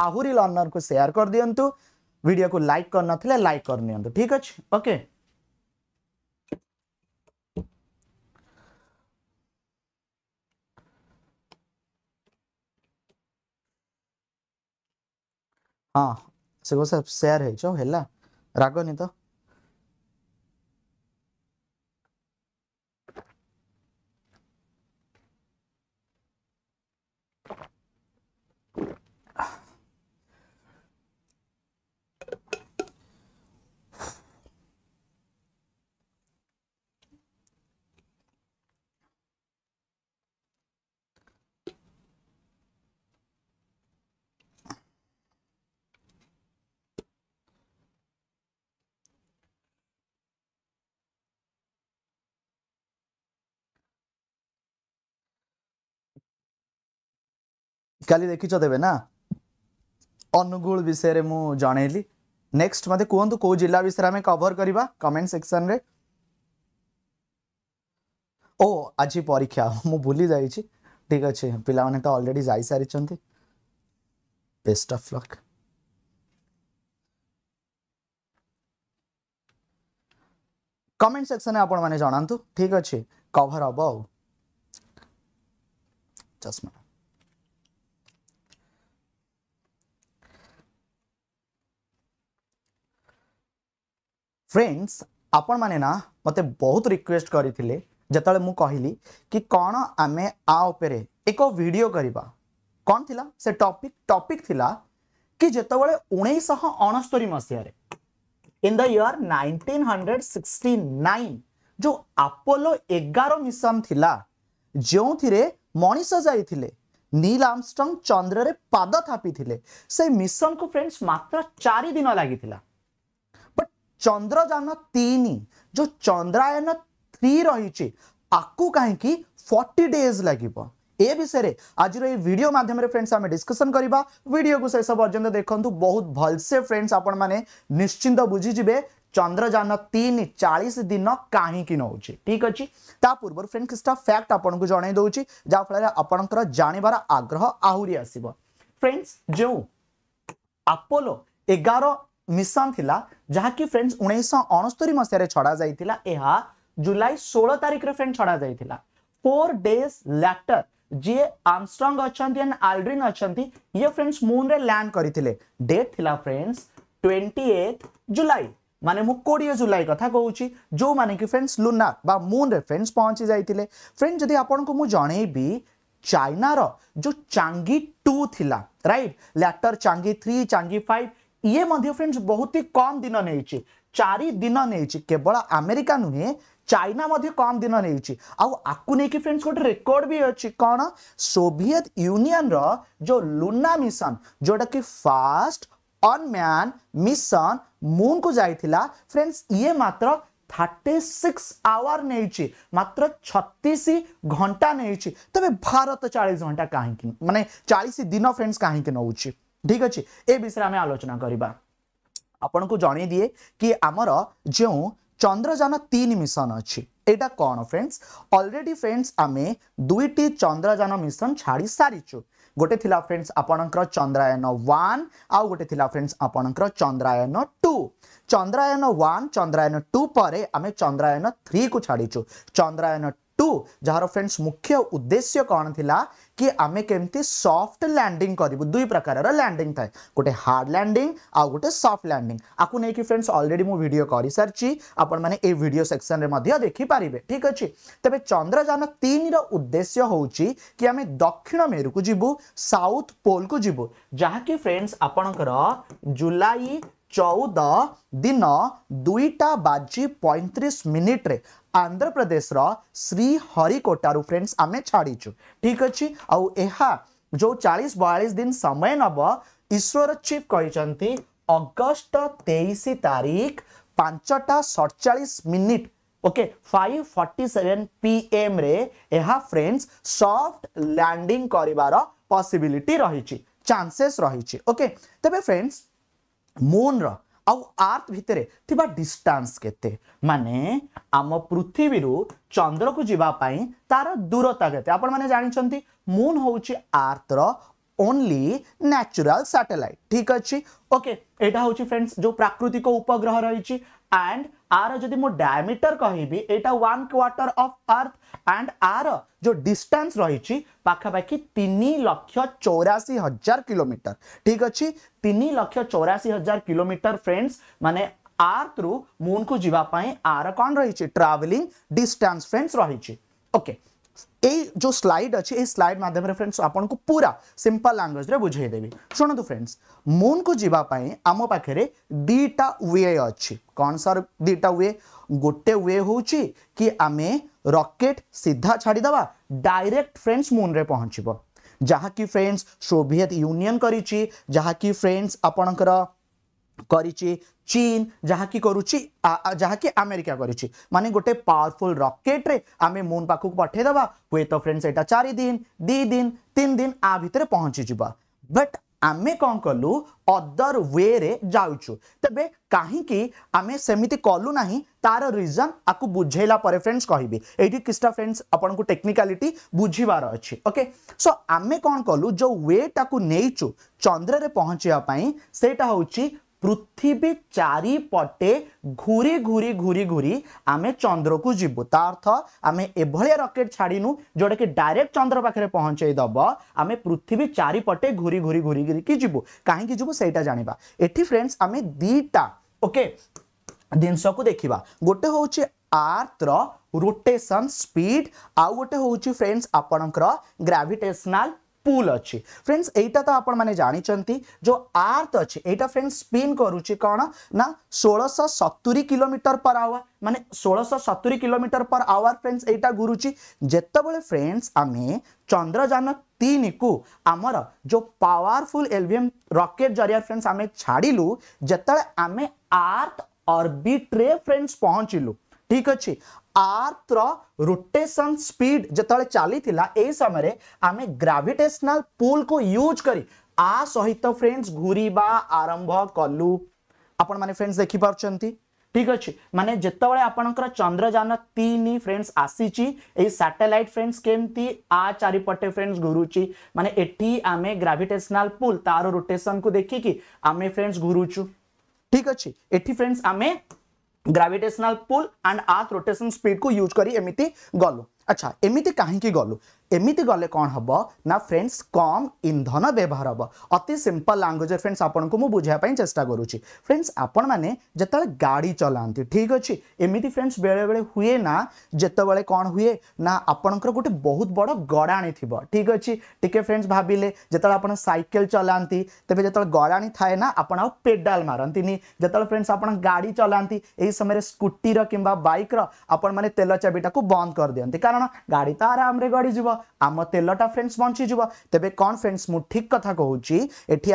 आहरी लर्नर को सेयार कर दिंतु वीडियो को लाइक कर ना लाइक करनी ठीक अच्छे ओके ହଁ ସେ କହୁଛି ସେୟାର ହେଇଛ ହେଲା ରାଗନି ତ काली देखीच देवे ना अनुगुल विषय मुझेली नेक्स्ट मत कहतु कौ जिला विषय आम कभर करवा कमेंट सेक्शन रे ओ आज परीक्षा मुझे भूली जा ठीक अच्छे पे तो अलरेडी जा सारी best of luck comment section आपण मैंने ठीक अच्छे कभर हम चश्मा फ्रेंड्स आपण मैने मत बहुत रिक्वेस्ट करते मु कहली कि कौन आम आपरे एक वीडियो करवा कौन थिला से टॉपिक टॉपिक थिला कि जोबले उन्नीसश अणस्तरी मसीह इन दर नाइनटीन नाइंटीन हंड्रेड नाइन जो आपोलो एगार मिशन थिला जो थे मनीष जाते नील आमस्ट्रंग चंद्र पाद थापी थे मिशन को फ्रेंड्स मात्र चार दिन लगी चंद्रजान तीन जो चंद्रायन थ्री रही कहीं फर्टी डेज लगे ए विषय आज भिडियो मध्यम फ्रेंड्स आम डिस्कसन करवा भिड को शेष पर्यटन देखूँ बहुत भलसे फ्रेंड्स आपण मैंने निश्चिंत बुझीजे चंद्रजान तीन चालीस दिन कहीं ठीक अच्छे तापूर्व फ्रेंड किसटा फैक्ट आपको जनई जहाँफल आपणकर जानवर आग्रह आहरी आस फ्रेंड्स जो आपोलो एगार ମିଶନ ଥିଲା ଯାହାକି ଫ୍ରେଣ୍ଡସ୍ ଉଣେଇଶହ ଅଣସ୍ତରୀ ମସିହାରେ ଛଡ଼ା ଯାଇଥିଲା ଏହା ଜୁଲାଇ ଷୋହଳ ତାରିଖରେ ଫ୍ରେଣ୍ଡ ଛଡ଼ା ଯାଇଥିଲା ଫୋର୍ ଡେଜ୍ ଲାଟର ଯିଏ ଆର୍ମଷ୍ଟ୍ରଙ୍ଗ ଅଛନ୍ତି ଆଣ୍ଡ ଆଲଡ୍ରିନ୍ ଅଛନ୍ତି ଇଏ ଫ୍ରେଣ୍ଡସ୍ ମୁନ୍ରେ ଲ୍ୟାଣ୍ଡ କରିଥିଲେ ଡେଟ୍ ଥିଲା ଫ୍ରେଣ୍ଡସ୍ ଟ୍ୱେଣ୍ଟି ଏଥ୍ ଜୁଲାଇ মানে মু কোড়িয়ে জুলাই কথা কৌছি যে কি ফ্রেন্ডস লুনার বা মুনরে ফ্রেন্ডস পৌঁছি যাই ফ্রেন্ড যদি আপনার মু জনাইবি চাইনার যে চাঙ্গি টু লা right later Chang'e three Chang'e five ये फ्रेंड्स बहुत ही कम दिन नहीं चार दिन नहीं केवल आमेरिका नुहे चाइना कम दिन नहीं कि फ्रेंड्स गोटे रेकर्ड भी अच्छे कौन सोभिएत यूनियन रो लुना मिशन जोटा कि फास्ट अन्म्यान मिशन मून को जाता फ्रेंड्स ये मात्र थर्टी सिक्स आवर नहीं मात्र छत्तीस घंटा नहीं तबे भारत चालीस घंटा कहीं मानने 40 दिन फ्रेंड्स कहीं नौ ଠିକ୍ ଅଛି ଏ ବିଷୟରେ ଆମେ ଆଲୋଚନା କରିବା ଆପଣଙ୍କୁ ଜଣାଇ ଦିଏ କି ଆମର ଯେଉଁ ଚନ୍ଦ୍ରଯାନ ତିନି ମିଶନ ଅଛି ଏଇଟା କ'ଣ ଫ୍ରେଣ୍ଡସ୍ ଅଲରେଡି ଫ୍ରେଣ୍ଡସ୍ ଆମେ ଦୁଇଟି ଚନ୍ଦ୍ରଯାନ ମିଶନ ଛାଡ଼ି ସାରିଛୁ ଗୋଟେ ଥିଲା ଫ୍ରେଣ୍ଡସ୍ ଆପଣଙ୍କର ଚନ୍ଦ୍ରାୟନ ୱାନ୍ ଆଉ ଗୋଟେ ଥିଲା ଫ୍ରେଣ୍ଡସ୍ ଆପଣଙ୍କର Chandrayaan two Chandrayaan one Chandrayaan two ପରେ ଆମେ ଚନ୍ଦ୍ରାୟନ ଥ୍ରୀକୁ ଛାଡ଼ିଛୁ ଚନ୍ଦ୍ରାୟନ ଟୁ ଯାହାର ଫ୍ରେଣ୍ଡସ୍ ମୁଖ୍ୟ ଉଦ୍ଦେଶ୍ୟ କ'ଣ ଥିଲା कि आम कमी सफ्ट लैंडिंग करूँ दुई प्रकार लैंडिंग थाए गोटे हार्ड लैंडिंग आउ गोटे सफ्ट लैंडिंग आपको नहीं फ्रेंड्स अलरेडी मुझे भिड कर सारी आपण सेक्शन में देखिपारे ठीक अच्छे तेज चंद्रजान तीन रद्देश्य हूँ कि आम दक्षिण मेरू को जीव साउथ पोल को जीव जहाँकि फ्रेंड्स आपणकर जुलाई ଚଉଦ ଦିନ ଦୁଇଟା ବାଜି ପଇଁତିରିଶ ମିନିଟ୍ରେ ଆନ୍ଧ୍ରପ୍ରଦେଶର ଶ୍ରୀହରିକୋଟାରୁ ଫ୍ରେଣ୍ଡସ୍ ଆମେ ଛାଡ଼ିଛୁ ଠିକ୍ ଅଛି ଆଉ ଏହା ଯେଉଁ ଚାଳିଶ ବୟାଳିଶ ଦିନ ସମୟ ନେବ ଇସ୍ରୋର ଚିଫ୍ କହିଛନ୍ତି ଅଗଷ୍ଟ ତେଇଶ ତାରିଖ ପାଞ୍ଚଟା ସଡ଼ଚାଳିଶ minute okay five forty seven PM রে এহা ফ্রেন্ডস সফট ল্যান্ডিং করিবার পসিবিলিটি রয়েছে চান্সেস রয়েছে ওকে তবে ফ্রেন্ডস ମୁନ୍ର ଆଉ ଆର୍ଥ ଭିତରେ ଥିବା ଡିଷ୍ଟାନ୍ସ କେତେ ମାନେ ଆମ ପୃଥିବୀରୁ ଚନ୍ଦ୍ରକୁ ଯିବା ପାଇଁ ତାର ଦୂରତା କେତେ ଆପଣମାନେ ଜାଣିଛନ୍ତି ମୁନ୍ ହେଉଛି ଆର୍ଥର ଓନ୍ଲି ନ୍ୟାଚୁରାଲ ସାଟେଲାଇଟ୍ ଠିକ୍ ଅଛି ଓକେ ଏଇଟା ହେଉଛି ଫ୍ରେଣ୍ଡସ୍ ଯେଉଁ ପ୍ରାକୃତିକ ଉପଗ୍ରହ ରହିଛି ଆଣ୍ଡ आर जदि मो डायमीटर कहबी एटा 1 क्वार्टर ऑफ अर्थ एंड आर जो डिस्टेंस रही पाखापाखि तीन लक्ष चौराशी हजार किलोमीटर ठीक अच्छे तीन लक्ष चौराशी हजार किलोमीटर फ्रेंड्स माने आर्थ रु मून को जीवा जीवाई आर कौन रही ट्रैवलिंग डिस्टेंस फ्रेंड्स रही ओके okay. जो स्लाइड अच्छी स्लाइड मध्यम फ्रेंड्स आपको पूरा सिंपल लांगुएज बुझेदेवि शुणु फ्रेंड्स मुन को जीवाई आम पाखे दीटा वे अच्छी कौन सर दीटा वे गोटे वे हूँ कि आम रकेट सीधा छाड़ीदे डायरेक्ट फ्रेंड्स मुन रे पहुँच जहा कि फ्रेंड्स सोभिएत यूनियन कि फ्रेंड्स आपणकर ଚୀନ ଯାହାକି କରୁଛି ଯାହାକି ଆମେରିକା କରୁଛି ମାନେ ଗୋଟେ ପାୱାରଫୁଲ୍ ରକେଟରେ ଆମେ ମୁନ୍ ପାଖକୁ ପଠାଇଦେବା ହୁଏତ ଫ୍ରେଣ୍ଡସ୍ ଏଇଟା ଚାରି ଦିନ ଦୁଇ ଦିନ ତିନି ଦିନ ଆ ଭିତରେ ପହଞ୍ଚିଯିବା ବଟ୍ ଆମେ କ'ଣ କଲୁ ଅଦର ୱେରେ ଯାଉଛୁ ତେବେ କାହିଁକି ଆମେ ସେମିତି କଲୁ ନାହିଁ ତାର ରିଜନ୍ ଆକୁ ବୁଝେଇଲା ପରେ ଫ୍ରେଣ୍ଡସ୍ କହିବି ଏଇଠି କିଛିଟା ଫ୍ରେଣ୍ଡସ୍ ଆପଣଙ୍କୁ ଟେକ୍ନିକାଲିଟି ବୁଝିବାର ଅଛି ଓକେ ସୋ ଆମେ କ'ଣ କଲୁ ଯେଉଁ ୱେଟାକୁ ନେଇଛୁ ଚନ୍ଦ୍ରରେ ପହଞ୍ଚିବା ପାଇଁ ସେଇଟା ହେଉଛି ପୃଥିବୀ ଚାରିପଟେ ଘୁରି ଘୁରି ଘୁରି ଘୁରି ଆମେ ଚନ୍ଦ୍ରକୁ ଯିବୁ ତା ଅର୍ଥ ଆମେ ଏଭଳିଆ ରକେଟ୍ ଛାଡ଼ିନୁ ଯେଉଁଟାକି ଡାଇରେକ୍ଟ ଚନ୍ଦ୍ର ପାଖରେ ପହଞ୍ଚେଇ ଦେବ ଆମେ ପୃଥିବୀ ଚାରିପଟେ ଘୁରି ଘୁରି ଘୁରି ଘୁରିକି ଯିବୁ କାହିଁକି ଯିବୁ ସେଇଟା ଜାଣିବା ଏଠି ଫ୍ରେଣ୍ଡସ୍ ଆମେ ଦୁଇଟା ଓକେ ଜିନିଷକୁ ଦେଖିବା ଗୋଟେ ହେଉଛି ଆର୍ଥର ରୋଟେସନ୍ ସ୍ପିଡ୍ ଆଉ ଗୋଟେ ହେଉଛି ଫ୍ରେଣ୍ଡସ୍ ଆପଣଙ୍କର ଗ୍ରାଭିଟେସନାଲ୍ पुल अच्छी फ्रेंड्स एटा तो आपने जानते जो आर्थ अच्छे एटा फ्रेंड्स स्पिन करुच षोलश सतुरी किलोमीटर पर आवर मान षोलश सतुरी किलोमीटर पर आवर फ्रेंड्स यहाँ घूरू जिते बड़े फ्रेंड्स आम चंद्रजान तीन को आमर जो पावरफुल एलभीएम रकेट जरिया फ्रेंड्स आम छाड़ू जिते आम आर्थ अर्बिट्रे फ्रेंड्स पहुँचल ठीक अच्छे ଆର୍ଥର ରୋଟେସନ୍ ସ୍ପିଡ୍ ଯେତେବେଳେ ଚାଲିଥିଲା ଏହି ସମୟରେ ଆମେ ଗ୍ରାଭିଟେସନାଲ୍ ପୁଲ୍କୁ ୟୁଜ୍ କରି ଆ ସହିତ ଫ୍ରେଣ୍ଡସ୍ ଘୁରିବା ଆରମ୍ଭ କଲୁ ଆପଣମାନେ ଫ୍ରେଣ୍ଡସ୍ ଦେଖିପାରୁଛନ୍ତି ঠিক আছে মানে যেতবে আপনার চন্দ্রযান তিন ফ্রেন্ডস আসিছি এই স্যাটেলাইট ফ্রেন্ডস কেমতি আ চারিপটে ফ্রেন্ডস ঘুরুছি মানে এটি আমি গ্রাভিটেসনাল পুল তার রোটেসন কু দেখি আমি ফ্রেন্ডস ঘুরুছু ঠিক আছে এটি ফ্রেন্ডস আমি gravitational pull and earth rotation speed को यूज करी एमती गलु अच्छा एमती कहीं गलु एमती गले कौन हम ना फ्रेंड्स कम इंधन व्यवहार हे अति सिंपल लांगुएज फ्रेंड्स आपको मुझे बुझाप चेस्टा करुच्ची फ्रेंड्स आपण मैंने जो गाड़ी चलांती ठीक अच्छे एमती फ्रेंड्स बेले बेले हुए ना जो जोबले कौन हुए ना आपण गोटे बहुत बड़ गड़ाणी थी ठीक अच्छे टी फ्रेंड्स भाविले जिते आप सैकेल चलांती तेज जो गड़ाणी थाए ना आप पेडाल मारती जिते फ्रेंड्स आप गाड़ी चलांती समय स्कूटी कि बैक्र तेल चबीटा को बंद कर दिखती कारण गाड़ी तो आराम गड़ी आम तेलटा फ्रेंड्स बंचीज तेज कौन फ्रेंड्स मुझे ठीक कथा कहूँ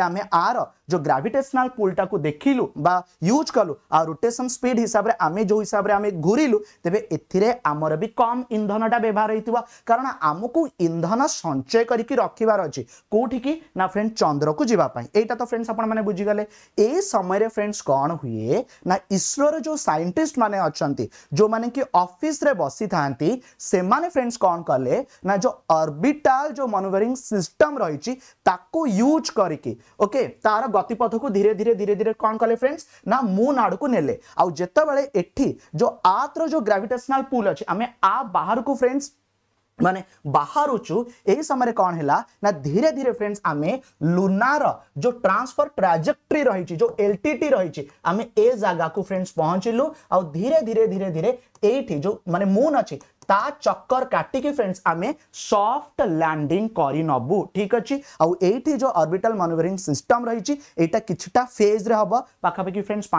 आम आर जो ग्राविटेसनाल पुलटा को देख लु यूज कलु आ रोटेसन स्पीड हिसाब से आम जो हिसाब से आम घूरिलु तेज एमर भी कम इंधनटा व्यवहार होता कारण को इंधन संचय करके रखार अच्छे कौटि की ना फ्रेंड चंद्र को जीवाई यहाँ तो फ्रेंड्स आपण मैंने बुझीगले समय फ्रेंड्स कौन हुए ना इसरोर जो सैंटिस्ट मैंने जो मैंने कि अफिश्रे बसी था फ्रेंड्स कौन कले ना जो ऑर्बिटल जो मॉनिटरिंग सिस्टम रही यूज करके ओके तार गतिपथ को धीरे धीरे धीरे धीरे कौन कले फ्रेंड्स ना मून आड़ ने आते जो आर्थर जो ग्राविटेसनाल पुल अच्छे आम आ बाहर को फ्रेंड्स माने बाहर यही समय कौन है ना धीरे धीरे फ्रेंड्स आम लुनार जो ट्रांसफर ट्राजेक्ट्री रही जो एल टी टी रही आम ए जगह को फ्रेंड्स पहुँचल आ धीरे धीरे धीरे धीरे ये जो माने मून अच्छी ता चक्कर काटिकी फ्रेंड्स आम सफ्ट लैंडिंग करबू ठीक अच्छे आई जो अर्बिटाल मनोवरिंग सिस्टम रही कि फेज रे हम पखापाखि फ्रेंड्स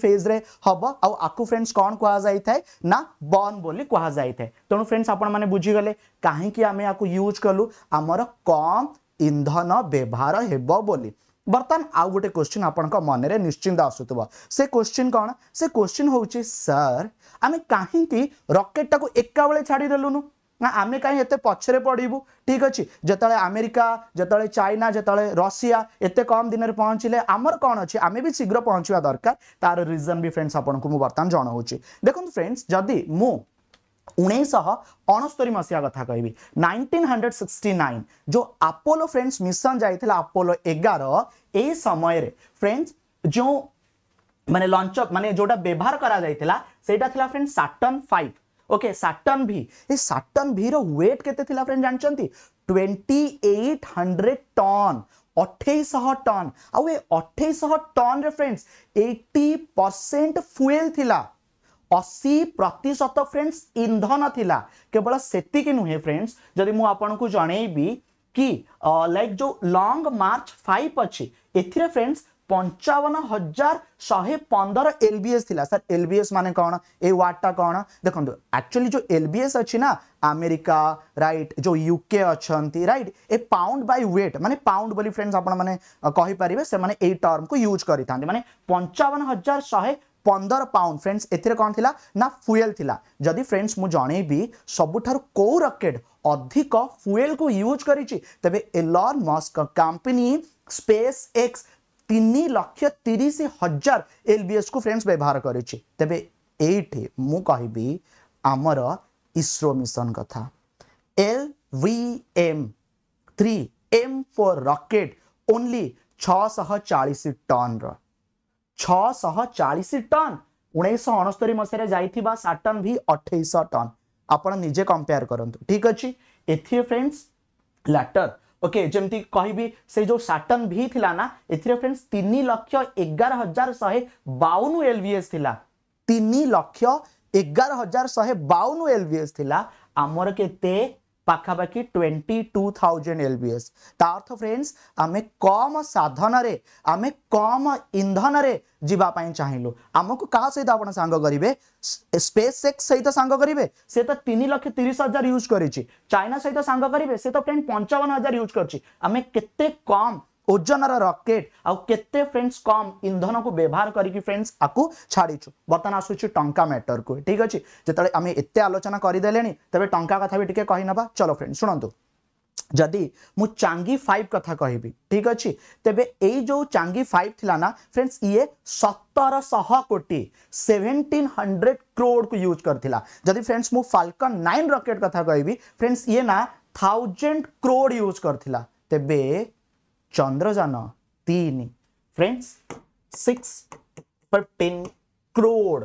फेज रे हम आपको फ्रेंड्स कौन कह ना बन बोली कहुई तेणु फ्रेंड्स आप बुझीगले कहीं आम यूज कलु आमर कम इंधन व्यवहार होबली ବର୍ତ୍ତମାନ ଆଉ ଗୋଟେ କୋଶ୍ଚିନ୍ ଆପଣଙ୍କ ମନରେ ନିଶ୍ଚିନ୍ତ ଆସୁଥିବ ସେ କୋଶ୍ଚିନ୍ କ'ଣ ସେ କୋଶ୍ଚିନ୍ ହେଉଛି ସାର୍ ଆମେ କାହିଁକି ରକେଟ୍ଟାକୁ ଏକାବେଳେ ଛାଡ଼ିଦେଲୁନୁ ନା ଆମେ କାହିଁ ଏତେ ପଛରେ ପଡ଼ିବୁ ଠିକ୍ ଅଛି ଯେତେବେଳେ ଆମେରିକା ଯେତେବେଳେ ଚାଇନା ଯେତେବେଳେ ରଷିଆ ଏତେ କମ୍ ଦିନରେ ପହଞ୍ଚିଲେ ଆମର କ'ଣ ଅଛି ଆମେ ବି ଶୀଘ୍ର ପହଞ୍ଚିବା ଦରକାର ତାର ରିଜନ୍ ବି ଫ୍ରେଣ୍ଡସ୍ ଆପଣଙ୍କୁ ମୁଁ ବର୍ତ୍ତମାନ ଜଣାଉଛି ଦେଖନ୍ତୁ ଫ୍ରେଣ୍ଡସ୍ ଯଦି ମୁଁ उन्नीसशी मसीहा कथ कह नाइन हंड्रेड सिक्सटी नाइन जो आपोलो फ्रेंड्स मिशन जाइए आपोलो एगार ए समय फ्रेंड्स जो मानने लंच मान जो व्यवहार कर friend Saturn five okay Saturn भी ये साटन भी रेट के फ्रेंड जानते ट्वेंटी एट हंड्रेड टन अठेश टन आउ अठेश टन रे फ्रेंड्स एट्टी परसेंट फुएल थी অশী প্রত ফ্রেন্ডস ইন্ধন লা কেবল সেতিকি নুহে ফ্রেন্ডস যদি মু আপনার জনাইবি কি লাইক যে লং মার্চ ফাইভ অছি এথিরে ফ্রেন্ডস পঞ্চাবন হাজার শহে পনের এলবিএস লা স্যার এলবিএস মানে কোণ এই ওয়ার্ডটা কোণ দেখুন আকচুয়ালি যে এলবিএস অছি না আমেরিকা রাইট যে ইউকে অনেক রাইট এ পাউন্ড বাই ওয়েট মানে পাউন্ড বলে ফ্রেন্ডস আপনার মানে কহিপারে সে এই টর্ম কু ইউজ করে থাকে মানে পঞ্চাবন হাজার শহে पंदर पाउंड फ्रेंड्स एर कौन थी ना फुएल था जदि फ्रेंड्स मुझे जनईबी सबुठ रकेट अधिक फुएल को यूज करे Elon Musk company SpaceX तीन लक्ष तीस हजार एल बी एस को फ्रेंड्स व्यवहार करेबी मुझी आमर इसरो मिशन कथा L V M three M four rocket only छः चालीस टन र छह चालीस टन उन्नीस अणस्तरी मसीह जाटन भी अठाईस टन आपण निजे कंपेयर करंतु ठीक अछि एथिरे फ्रेंड्स लैटर ओके जमी कह से जो साटन भी थिला ना लक्ष एगार हजार शहे बावन एलवीएस थिला हजार शहे बावन एलवीएस थिला आमर के পাখাপাখি টোয়েন্টি টু থাউজেন্ড এলবিএস তা অর্থ ফ্রেন্ডস আমি কম সাধনরে আমি কম ইন্ধনরে যা চাহিলু আমি কাহা সহ আপনার সাঙ্গ করবে স্পেস সেক্স সহ সাঙ্গ করবে সে তো তিন লক্ষ তিরিশ হাজার ইউজ করেছি চাইনা সহ সাঙ্গ করবে সে তো ফ্রেন্ড পঞ্চাবন হাজার ইউজ করছি আমি কেতে কম ଓଜନର ରକେଟ୍ ଆଉ କେତେ ଫ୍ରେଣ୍ଡସ୍ କମ୍ ଇନ୍ଧନକୁ ବ୍ୟବହାର କରିକି ଫ୍ରେଣ୍ଡସ୍ ଆକୁ ଛାଡ଼ିଛୁ ବର୍ତ୍ତମାନ ଆସୁଛୁ ଟଙ୍କା ମ୍ୟାଟରକୁ ଠିକ୍ ଅଛି ଯେତେବେଳେ ଆମେ ଏତେ ଆଲୋଚନା କରିଦେଲେଣି ତେବେ ଟଙ୍କା କଥା ବି ଟିକେ କହିନେବା ଚଲୋ ଫ୍ରେଣ୍ଡ ଶୁଣନ୍ତୁ ଯଦି ମୁଁ ଚାଙ୍ଗି ଫାଇଭ୍ କଥା କହିବି ଠିକ୍ ଅଛି ତେବେ ଏଇ ଯେଉଁ ଚାଙ୍ଗି ଫାଇଭ୍ ଥିଲା ନା ଫ୍ରେଣ୍ଡସ୍ ଇଏ ସତରଶହ କୋଟି ସେଭେଣ୍ଟିନ୍ ହଣ୍ଡ୍ରେଡ୍ କ୍ରୋଡ଼କୁ ୟୁଜ୍ କରିଥିଲା ଯଦି ଫ୍ରେଣ୍ଡସ୍ ମୁଁ ଫାଲକନ୍ ନାଇନ୍ ରକେଟ୍ କଥା କହିବି ଫ୍ରେଣ୍ଡସ୍ ଇଏ ନା ଥାଉଜେଣ୍ଡ କ୍ରୋଡ଼ ୟୁଜ୍ କରିଥିଲା ତେବେ চন্দ্রযান তিন ফ্রেন্ডস সিক্স ফিফটিন ক্রোড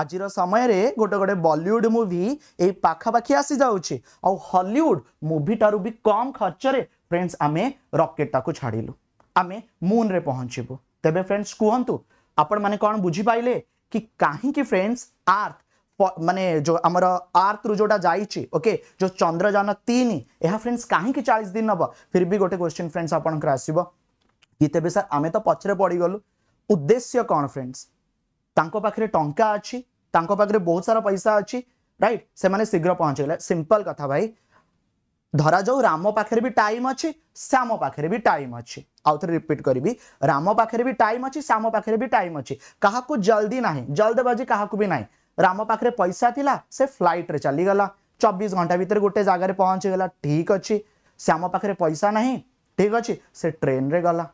আজির সময়ের গোটে গোটে বলিউড মুভি এই পাখাপাখি আসি যাচ্ছে আউ হলিউড মুভিটার বি কম খরচরে ফ্রেন্ডস আমি রকেট তাকে ছাড়িলু আমি মুন্রে পৌঁছবু তেবে ফ্রেন্ডস কুহতু আপন মানে কম বুঝিপাইলে কি কাহিকি ফ্রেন্ডস আর্থ মানে जो আমার আর্থ্রু যেটা যাইছি ওকে যে চন্দ্রযান তিন এ ফ্রেন্ডস কাহিকি চাশ দিন নব ফির বি গোটে কোশ্চিন ফ্রেন্ডস আপনার আসব কি তেবে স্যার আমি তো পছরে পড়িগলু উদ্দেশ্য কোণ ফ্রেন্ডস তাঙ্ক পাখে টঙ্কা আছে তাঙ্ক পাখে বহুত সারা পয়সা আছে রাইট সেমানে শীঘ্র পৌঁছগলে সিম্পল কথা ভাই ଧରାଯାଉ ରାମ ପାଖରେ ବି ଟାଇମ୍ ଅଛି ଶ୍ୟାମ ପାଖରେ ବି ଟାଇମ୍ ଅଛି ଆଉଥରେ ରିପିଟ୍ କରିବି ରାମ ପାଖରେ ବି ଟାଇମ୍ ଅଛି ଶ୍ୟାମ ପାଖରେ ବି ଟାଇମ୍ ଅଛି କାହାକୁ ଜଲ୍ଦି ନାହିଁ ଜଲ୍ଦବାଜି କାହାକୁ ବି ନାହିଁ राम पाखे पैसा था से फ्लैट रे चलीगला चबीस घंटा भितर गोटे जगार पहुँचीगला ठीक अच्छे से आम पाखे पैसा ना ठीक अच्छे से ट्रेन रे गला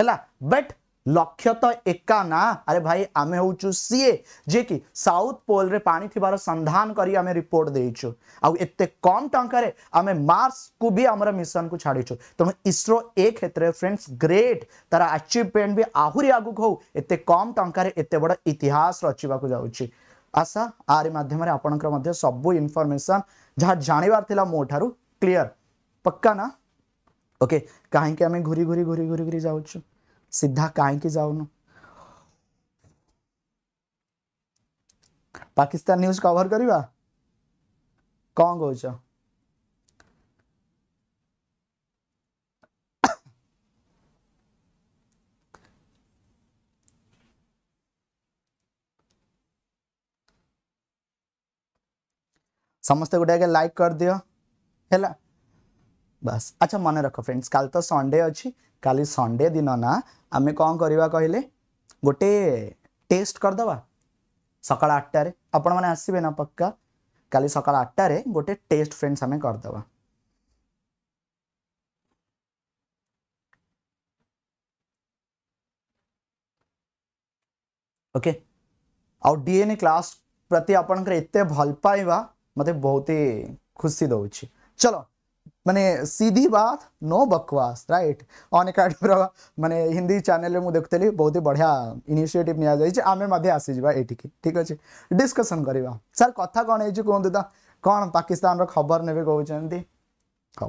है बट लक्ष्य तो एका ना अरे भाई आम हूँ सीए जे कि साउथ पोल रे पानी थी संधान करी आमे रिपोर्ट देचु आते कम टकर मार्स को भी आम मिशन को छाड़ी तेणु इसरो ए क्षेत्र फ्रेंड्स ग्रेट तार आचिवमेंट भी आहुरी आगक होते कम टकर बड़ इतिहास रचवाक जाऊँगी ଆଶା ଆରି ମାଧ୍ୟମରେ ଆପଣଙ୍କର ମଧ୍ୟ ସବୁ ଇନଫର୍ମେସନ୍ ଯାହା ଜାଣିବାର ଥିଲା ମୋ ଠାରୁ କ୍ଲିଅର୍ ପକ୍କା ନା ଓକେ କାହିଁକି ଆମେ ଘୁରି ଘୁରି ଘୁରି ଘୁରି ଘୁରି ଯାଉଛୁ ସିଧା କାହିଁକି ଯାଉନୁ ପାକିସ୍ତାନ ନ୍ୟୁଜ୍ କଭର କରିବା କ'ଣ କହୁଛ समस्ते आगे लाइक कर दियो हैला बस अच्छा मन रख फ्रेंड्स कल तो संडे अच्छी कल संडे दिन ना आम कौन करवा कहले गोटे टेस्ट करदे सका आठटे आपण मैंने आसबे ना पक्का कल सका आठटे गोटे टेस्ट फ्रेंड्स आम करदे ओके okay. आउ डीएनए क्लास प्रति आपण एत भल पाइबा মতে বহুতই খুশি দাউছি চলো মানে সিধি বাত নো বকবাস রাইট অনকাদ ব্রো মানে হিন্দি চ্যানেলে মই দেখতেলি বহুতই बढिया ইনিশিয়েটিভ নিয়া গইছ আమే মধ্যে আসিবা এটিকি ঠিক আছে ডিসকাসন গরিবা স্যার কথা কোন হেইছ কোন্দতা কোন পাকিস্তানৰ খবৰ নে বে গউচান্তি ক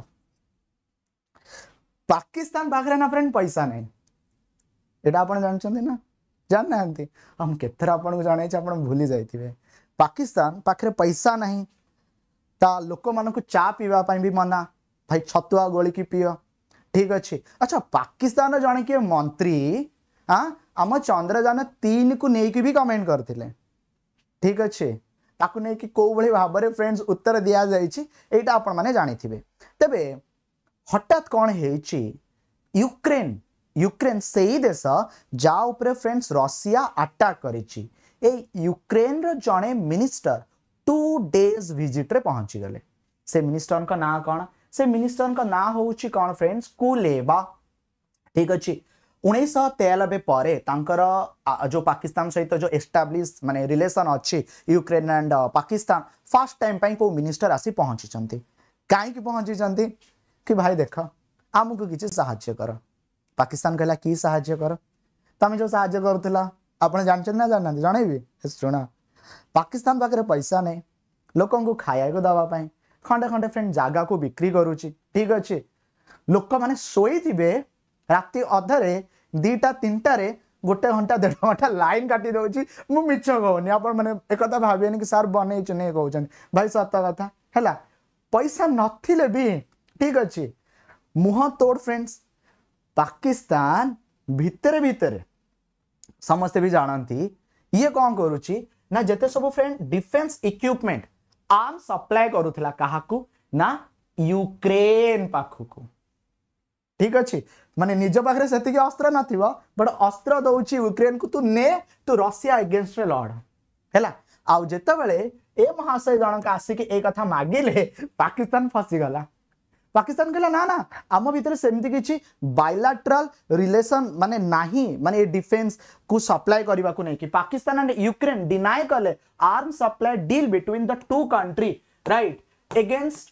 পাকিস্তান ভাগৰানা ফৰেন পইসা নাই এডা আপোন জানচନ୍ତି না জাননନ୍ତି আম কেতৰা আপোনকে জানেছ আপোন ভুলি যাইতিবি पाकिस्तान पाखे पैसा ना तो लोक मान चा पीवाई भी मना भाई छतुआ गोल की पीओ ठीक अच्छे अच्छा पाकिस्तान जन किए मंत्री हाँ आम चंद्रजान तीन को लेकिन भी कमेंट करते ठीक अच्छे ताकि कौ भाई भाव में फ्रेंड्स उत्तर दि जाए यह तेब हटात कौन हो युक्रेन युक्रेन से ही देश जहाँ फ्रेंड्स रशिया आटाक् ए युक्रेन रे मिनिस्टर टू डेज भिजिट रे पहुंची गले से मिनिस्टर का ना कौन से मिनिस्टर का ना हूँ कौन फ्रेंड्स कुलेबा ठीक अच्छे उन्नीस तेयानबे पर जो पाकिस्तान सहित तो जो एस्टाब्लीश मान रिलेसन अच्छी Ukraine and Pakistan first time पर कौ मिनिस्टर आसी पहुँची कहीं पहुँची कि भाई देख आमको किसी साहय कर पाकिस्तान कहला कि साहय कर तुम्हें जो साय करूला ଆପଣ ଜାଣିଛନ୍ତି ନା ଜାଣିନାହାନ୍ତି ଜଣେଇବି ଶୁଣ ପାକିସ୍ତାନ ପାଖରେ ପଇସା ନାହିଁ ଲୋକଙ୍କୁ ଖାଇବାକୁ ଦେବା ପାଇଁ ଖଣ୍ଡେ ଖଣ୍ଡେ ଫ୍ରେଣ୍ଡ ଜାଗାକୁ ବିକ୍ରି କରୁଛି ଠିକ୍ ଅଛି ଲୋକମାନେ ଶୋଇଥିବେ ରାତି ଅଧରେ ଦୁଇଟା ତିନିଟାରେ ଗୋଟେ ଘଣ୍ଟା ଦେଢ଼ ଘଣ୍ଟା ଲାଇନ୍ କାଟି ଦେଉଛି ମୁଁ ମିଛ କହୁନି ଆପଣମାନେ ଏକଥା ଭାବିବେନି କି ସାର୍ ବନେଇଛନ୍ତି ଇଏ କହୁଛନ୍ତି ଭାଇ ସତ କଥା ହେଲା ପଇସା ନଥିଲେ ବି ଠିକ୍ ଅଛି ମୁହଁ ତୋଡ଼ ଫ୍ରେଣ୍ଡସ୍ ପାକିସ୍ତାନ ଭିତରେ ଭିତରେ समस्ते भी जानती ये कौन करुच्ची सब friend defence equipment arm supply कर क्या ना युक्रेन ठीक अच्छे मानते निज पाखे से अस्त्र न बट अस्त्र दौर युक्रेन को तू ने तू रशिया एगेन्स्ट लड़ है आते महाशय जनक आसिक ये कथा मागिले पाकिस्तान फसीगला ପାକିସ୍ତାନ କହିଲା ନା ନା ଆମ ଭିତରେ ସେମିତି କିଛି ବାଇଲାଟ୍ରାଲ ରିଲେସନ୍ ମାନେ ନାହିଁ ମାନେ ଏ ଡିଫେନ୍ସକୁ ସପ୍ଲାଏ କରିବାକୁ ନେଇକି ପାକିସ୍ତାନ ଆଣ୍ଡ ୟୁକ୍ରେନ୍ ଡିନାଏ କଲେ arm supply deal between the two country right against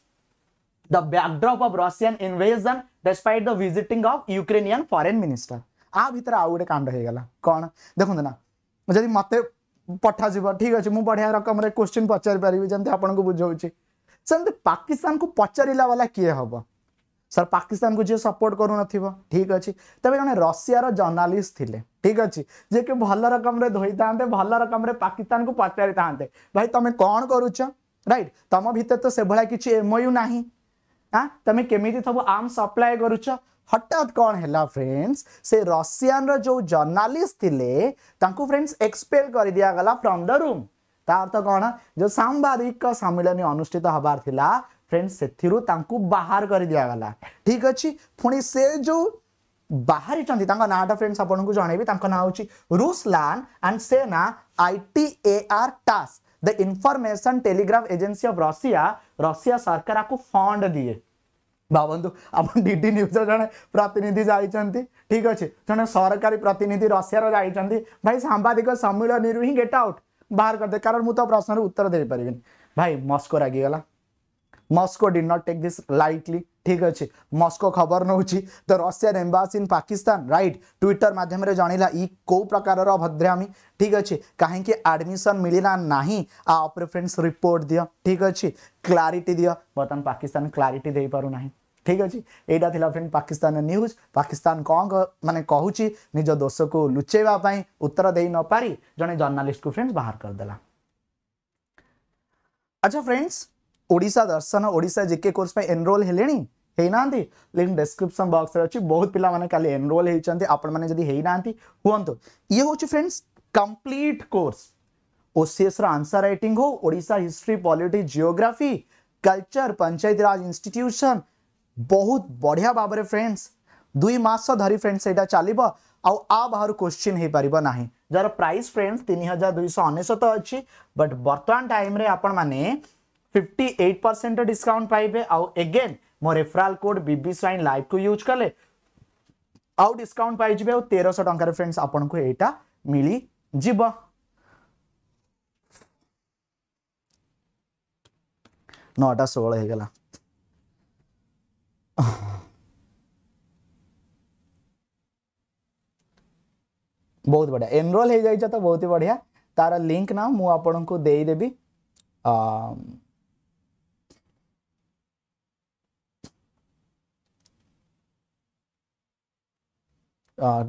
the backdrop of Russian invasion despite the visiting of Ukrainian foreign minister ଆ ଭିତରେ ଆଉ ଗୋଟେ କାଣ୍ଡ ହେଇଗଲା କ'ଣ ଦେଖନ୍ତୁ ନା ଯଦି ମୋତେ ପଠାଯିବ ଠିକ୍ ଅଛି ମୁଁ ବଢ଼ିଆ ରକମରେ କୋଶ୍ଚିନ୍ ପଚାରିପାରିବି ଯେମିତି ଆପଣଙ୍କୁ ବୁଝାଉଛି सेमती पाकिस्तान को पचारा वाला किए हम सर पाकिस्तान को जी सपोर्ट कर ठीक अच्छे तेज जो रशिया जर्नालीस्ट थे ठीक अच्छे जे कि भल रकम धोई था भल रकम पाकिस्तान को पचारि था भाई तुम कौन करुच रईट तुम भितर तो से भाया किसी एम यू ना तुम तुम्हें केमी सब आर्म सप्लाए कर हटात कौन है फ्रेंड्स से रशियान रो जर्नालीस्ट थे फ्रेंड्स एक्सपेल कर दिगला फ्रम द रूम तार तो कौन जो सांबादिक सम्मिलनी अनुष्ठित हबार थिला फ्रेंड्स से बाहर कर दिगला ठीक अच्छे पुणी से जो बाहरी नाँ फ्रेंड्स आपन को जनवि ना हो रुसला एंड सेना I T A R TASS the information telegraph agency of Russia Russia सरकार आपको फंड दिए भावंतु आप डी न्यूज जन प्रतिनिधि जाइंट ठीक अच्छे जन सरकारी प्रतिनिधि रसीयर जाइंट भाई सांबादिक सम्मिलन रू गेट आउट बाहर करदे कारण मुझे प्रश्न उत्तर दे देपरि भाई मस्को रागिगला Moscow did not take this lightly ठीक अच्छे मस्को खबर नौ द रसीआर embassy in Pakistan right Twitter मध्यम जनला ई प्रकार भद्रामी ठीक अच्छे कहीं आडमिशन मिलना ना आ प्रिफरेन्स रिपोर्ट दि ठीक अच्छे क्लारीटी दि बर्तमान पाकिस्तान क्लारीटी पार्ना ठीक अच्छे यहाँ थी फ्रेंड पाकिस्तान न्यूज पाकिस्तान कौन मानते कहूँ निज दोष को लुचेवाई उत्तर दे नपारी जन जर्नालीस्ट को फ्रेंड्स बाहर करदे अच्छा फ्रेंड्स ओडा दर्शन ओडा जिके कोर्स एनरोल है लिंक डिस्क्रिप्शन बॉक्स बक्स अच्छी बहुत पिला कल एनरोल होती आपड़ मैंने हूँ ये हूँ friends complete course OCS answer right हो Voda history politics geography culture Panchayati Raj intuition बहुत बढ़िया भाव में फ्रेंड्स दुई मस धरी फ्रेंड्स ये चलो आउ आ बाहर क्वेश्चन हो पार ना जार प्राइस फ्रेंड्स तीन हजार दुईश अनेशत अच्छी बट बर्तमान टाइम आपण मैंने फिफ्टी एट परसेंट डिस्काउंट पाइबे आउ मो रेफराल कोड बी सैन लाइव को यूज कले आउ डिस्काउंट पाइज तेरह टकर फ्रेंड्स आपन को यहाँ मिल जाटा षोह हो गला ବହୁତ ବଢ଼ିଆ ଏନରୋଲ୍ ହେଇଯାଇଛ ତ ବହୁତ ବଢ଼ିଆ ତାର ଲିଙ୍କ ନା ମୁଁ ଆପଣଙ୍କୁ ଦେଇଦେବି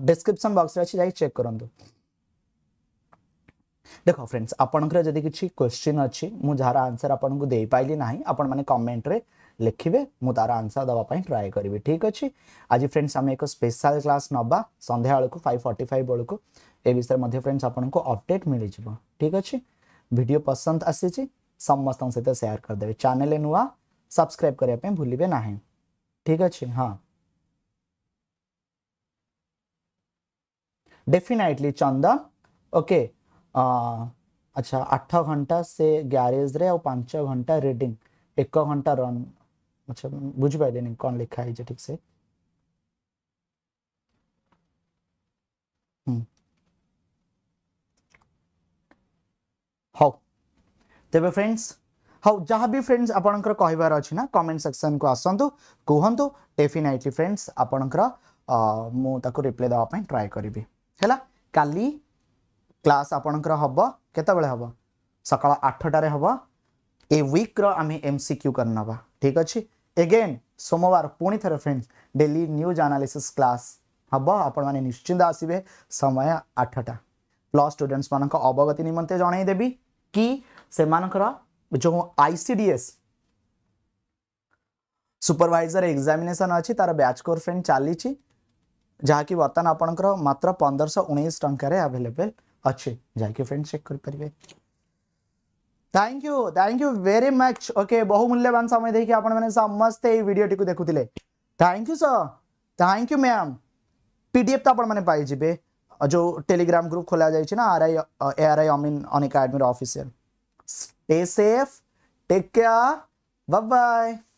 ଡେସ୍କ୍ରିପସନ୍ ବକ୍ସରେ ଅଛି ଯାଇ ଚେକ୍ କରନ୍ତୁ ଦେଖ ଫ୍ରେଣ୍ଡସ୍ ଆପଣଙ୍କର ଯଦି କିଛି କ୍ୱେଶ୍ଚିନ୍ ଅଛି ମୁଁ ଯାହାର ଆନ୍ସର୍ ଆପଣଙ୍କୁ ଦେଇପାରିଲି ନାହିଁ ଆପଣମାନେ କମେଣ୍ଟରେ ଲେଖିବେ ମୁଁ ତାର ଆନ୍ସର ଦେବା ପାଇଁ ଟ୍ରାଏ କରିବି ଠିକ୍ ଅଛି ଆଜି ଫ୍ରେଣ୍ଡସ୍ ଆମେ ଏକ ସ୍ପେଶାଲ କ୍ଲାସ୍ ନେବା ସନ୍ଧ୍ୟା ବେଳକୁ ଫାଇଭ୍ ଫର୍ଟି ଫାଇଭ୍ ବେଳକୁ ଏ ବିଷୟରେ ମଧ୍ୟ ଫ୍ରେଣ୍ଡସ୍ ଆପଣଙ୍କୁ ଅପଡେଟ୍ ମିଳିଯିବ ଠିକ୍ ଅଛି ଭିଡ଼ିଓ ପସନ୍ଦ ଆସିଛି ସମସ୍ତଙ୍କ ସହିତ ସେୟାର କରିଦେବେ ଚ୍ୟାନେଲ୍ ନୂଆ ସବସ୍କ୍ରାଇବ୍ କରିବା ପାଇଁ ଭୁଲିବେ ନାହିଁ ଠିକ୍ ଅଛି ହଁ डेफिनेटली चंदन ओके अच्छा आठ घंटा से ग्यारेज रे और पांच घंटा रिडिंग एक घंटा रन अच्छा बुझ पाइले नहीं कौन लिखा है ठीक से हाउ तेरे फ्रेंड्स हाउ जहाँ भी फ्रेंड्स आपणकर कहबार अच्छी ना कमेंट सेक्शन को आसतु कहतु डेफिनेटली फ्रेंड्स आपणकर मुझे रिप्लाय देवाई ट्राए करी है का क्लास आपणकर हम केतबले हम सका आठटार हम ए वीक्र आम एम सी क्यू करने ठीक अच्छे एगेन सोमवार पुणी थे friends daily news analysis class हम आपने निश्चिंत आसवे समय आठटा प्लस स्टूडेंट्स मान अवगति निम्ते जनईदेवी कि से मानकर जो आईसीडीएस सुपरवाइजर एग्जामिनेशन अच्छी तार ब्याच कोर फ्रेंड चली जहाँकि बर्तमान आपंकर मात्र पंद्रह उन्नीस टकरेबल अच्छे जहाँकि फ्रेंड चेक करें thank you thank you very much okay बहुमूल्यवान समय देखिए आपण मैंने ये वीडियो टी देखु thank you sir thank you ma'am PDF तो आपण पाइबे जो टेलीग्राम ग्रुप खोल जाइए ना आर आई ए आर आई अमीन अनेक admin official stay safe take care bye bye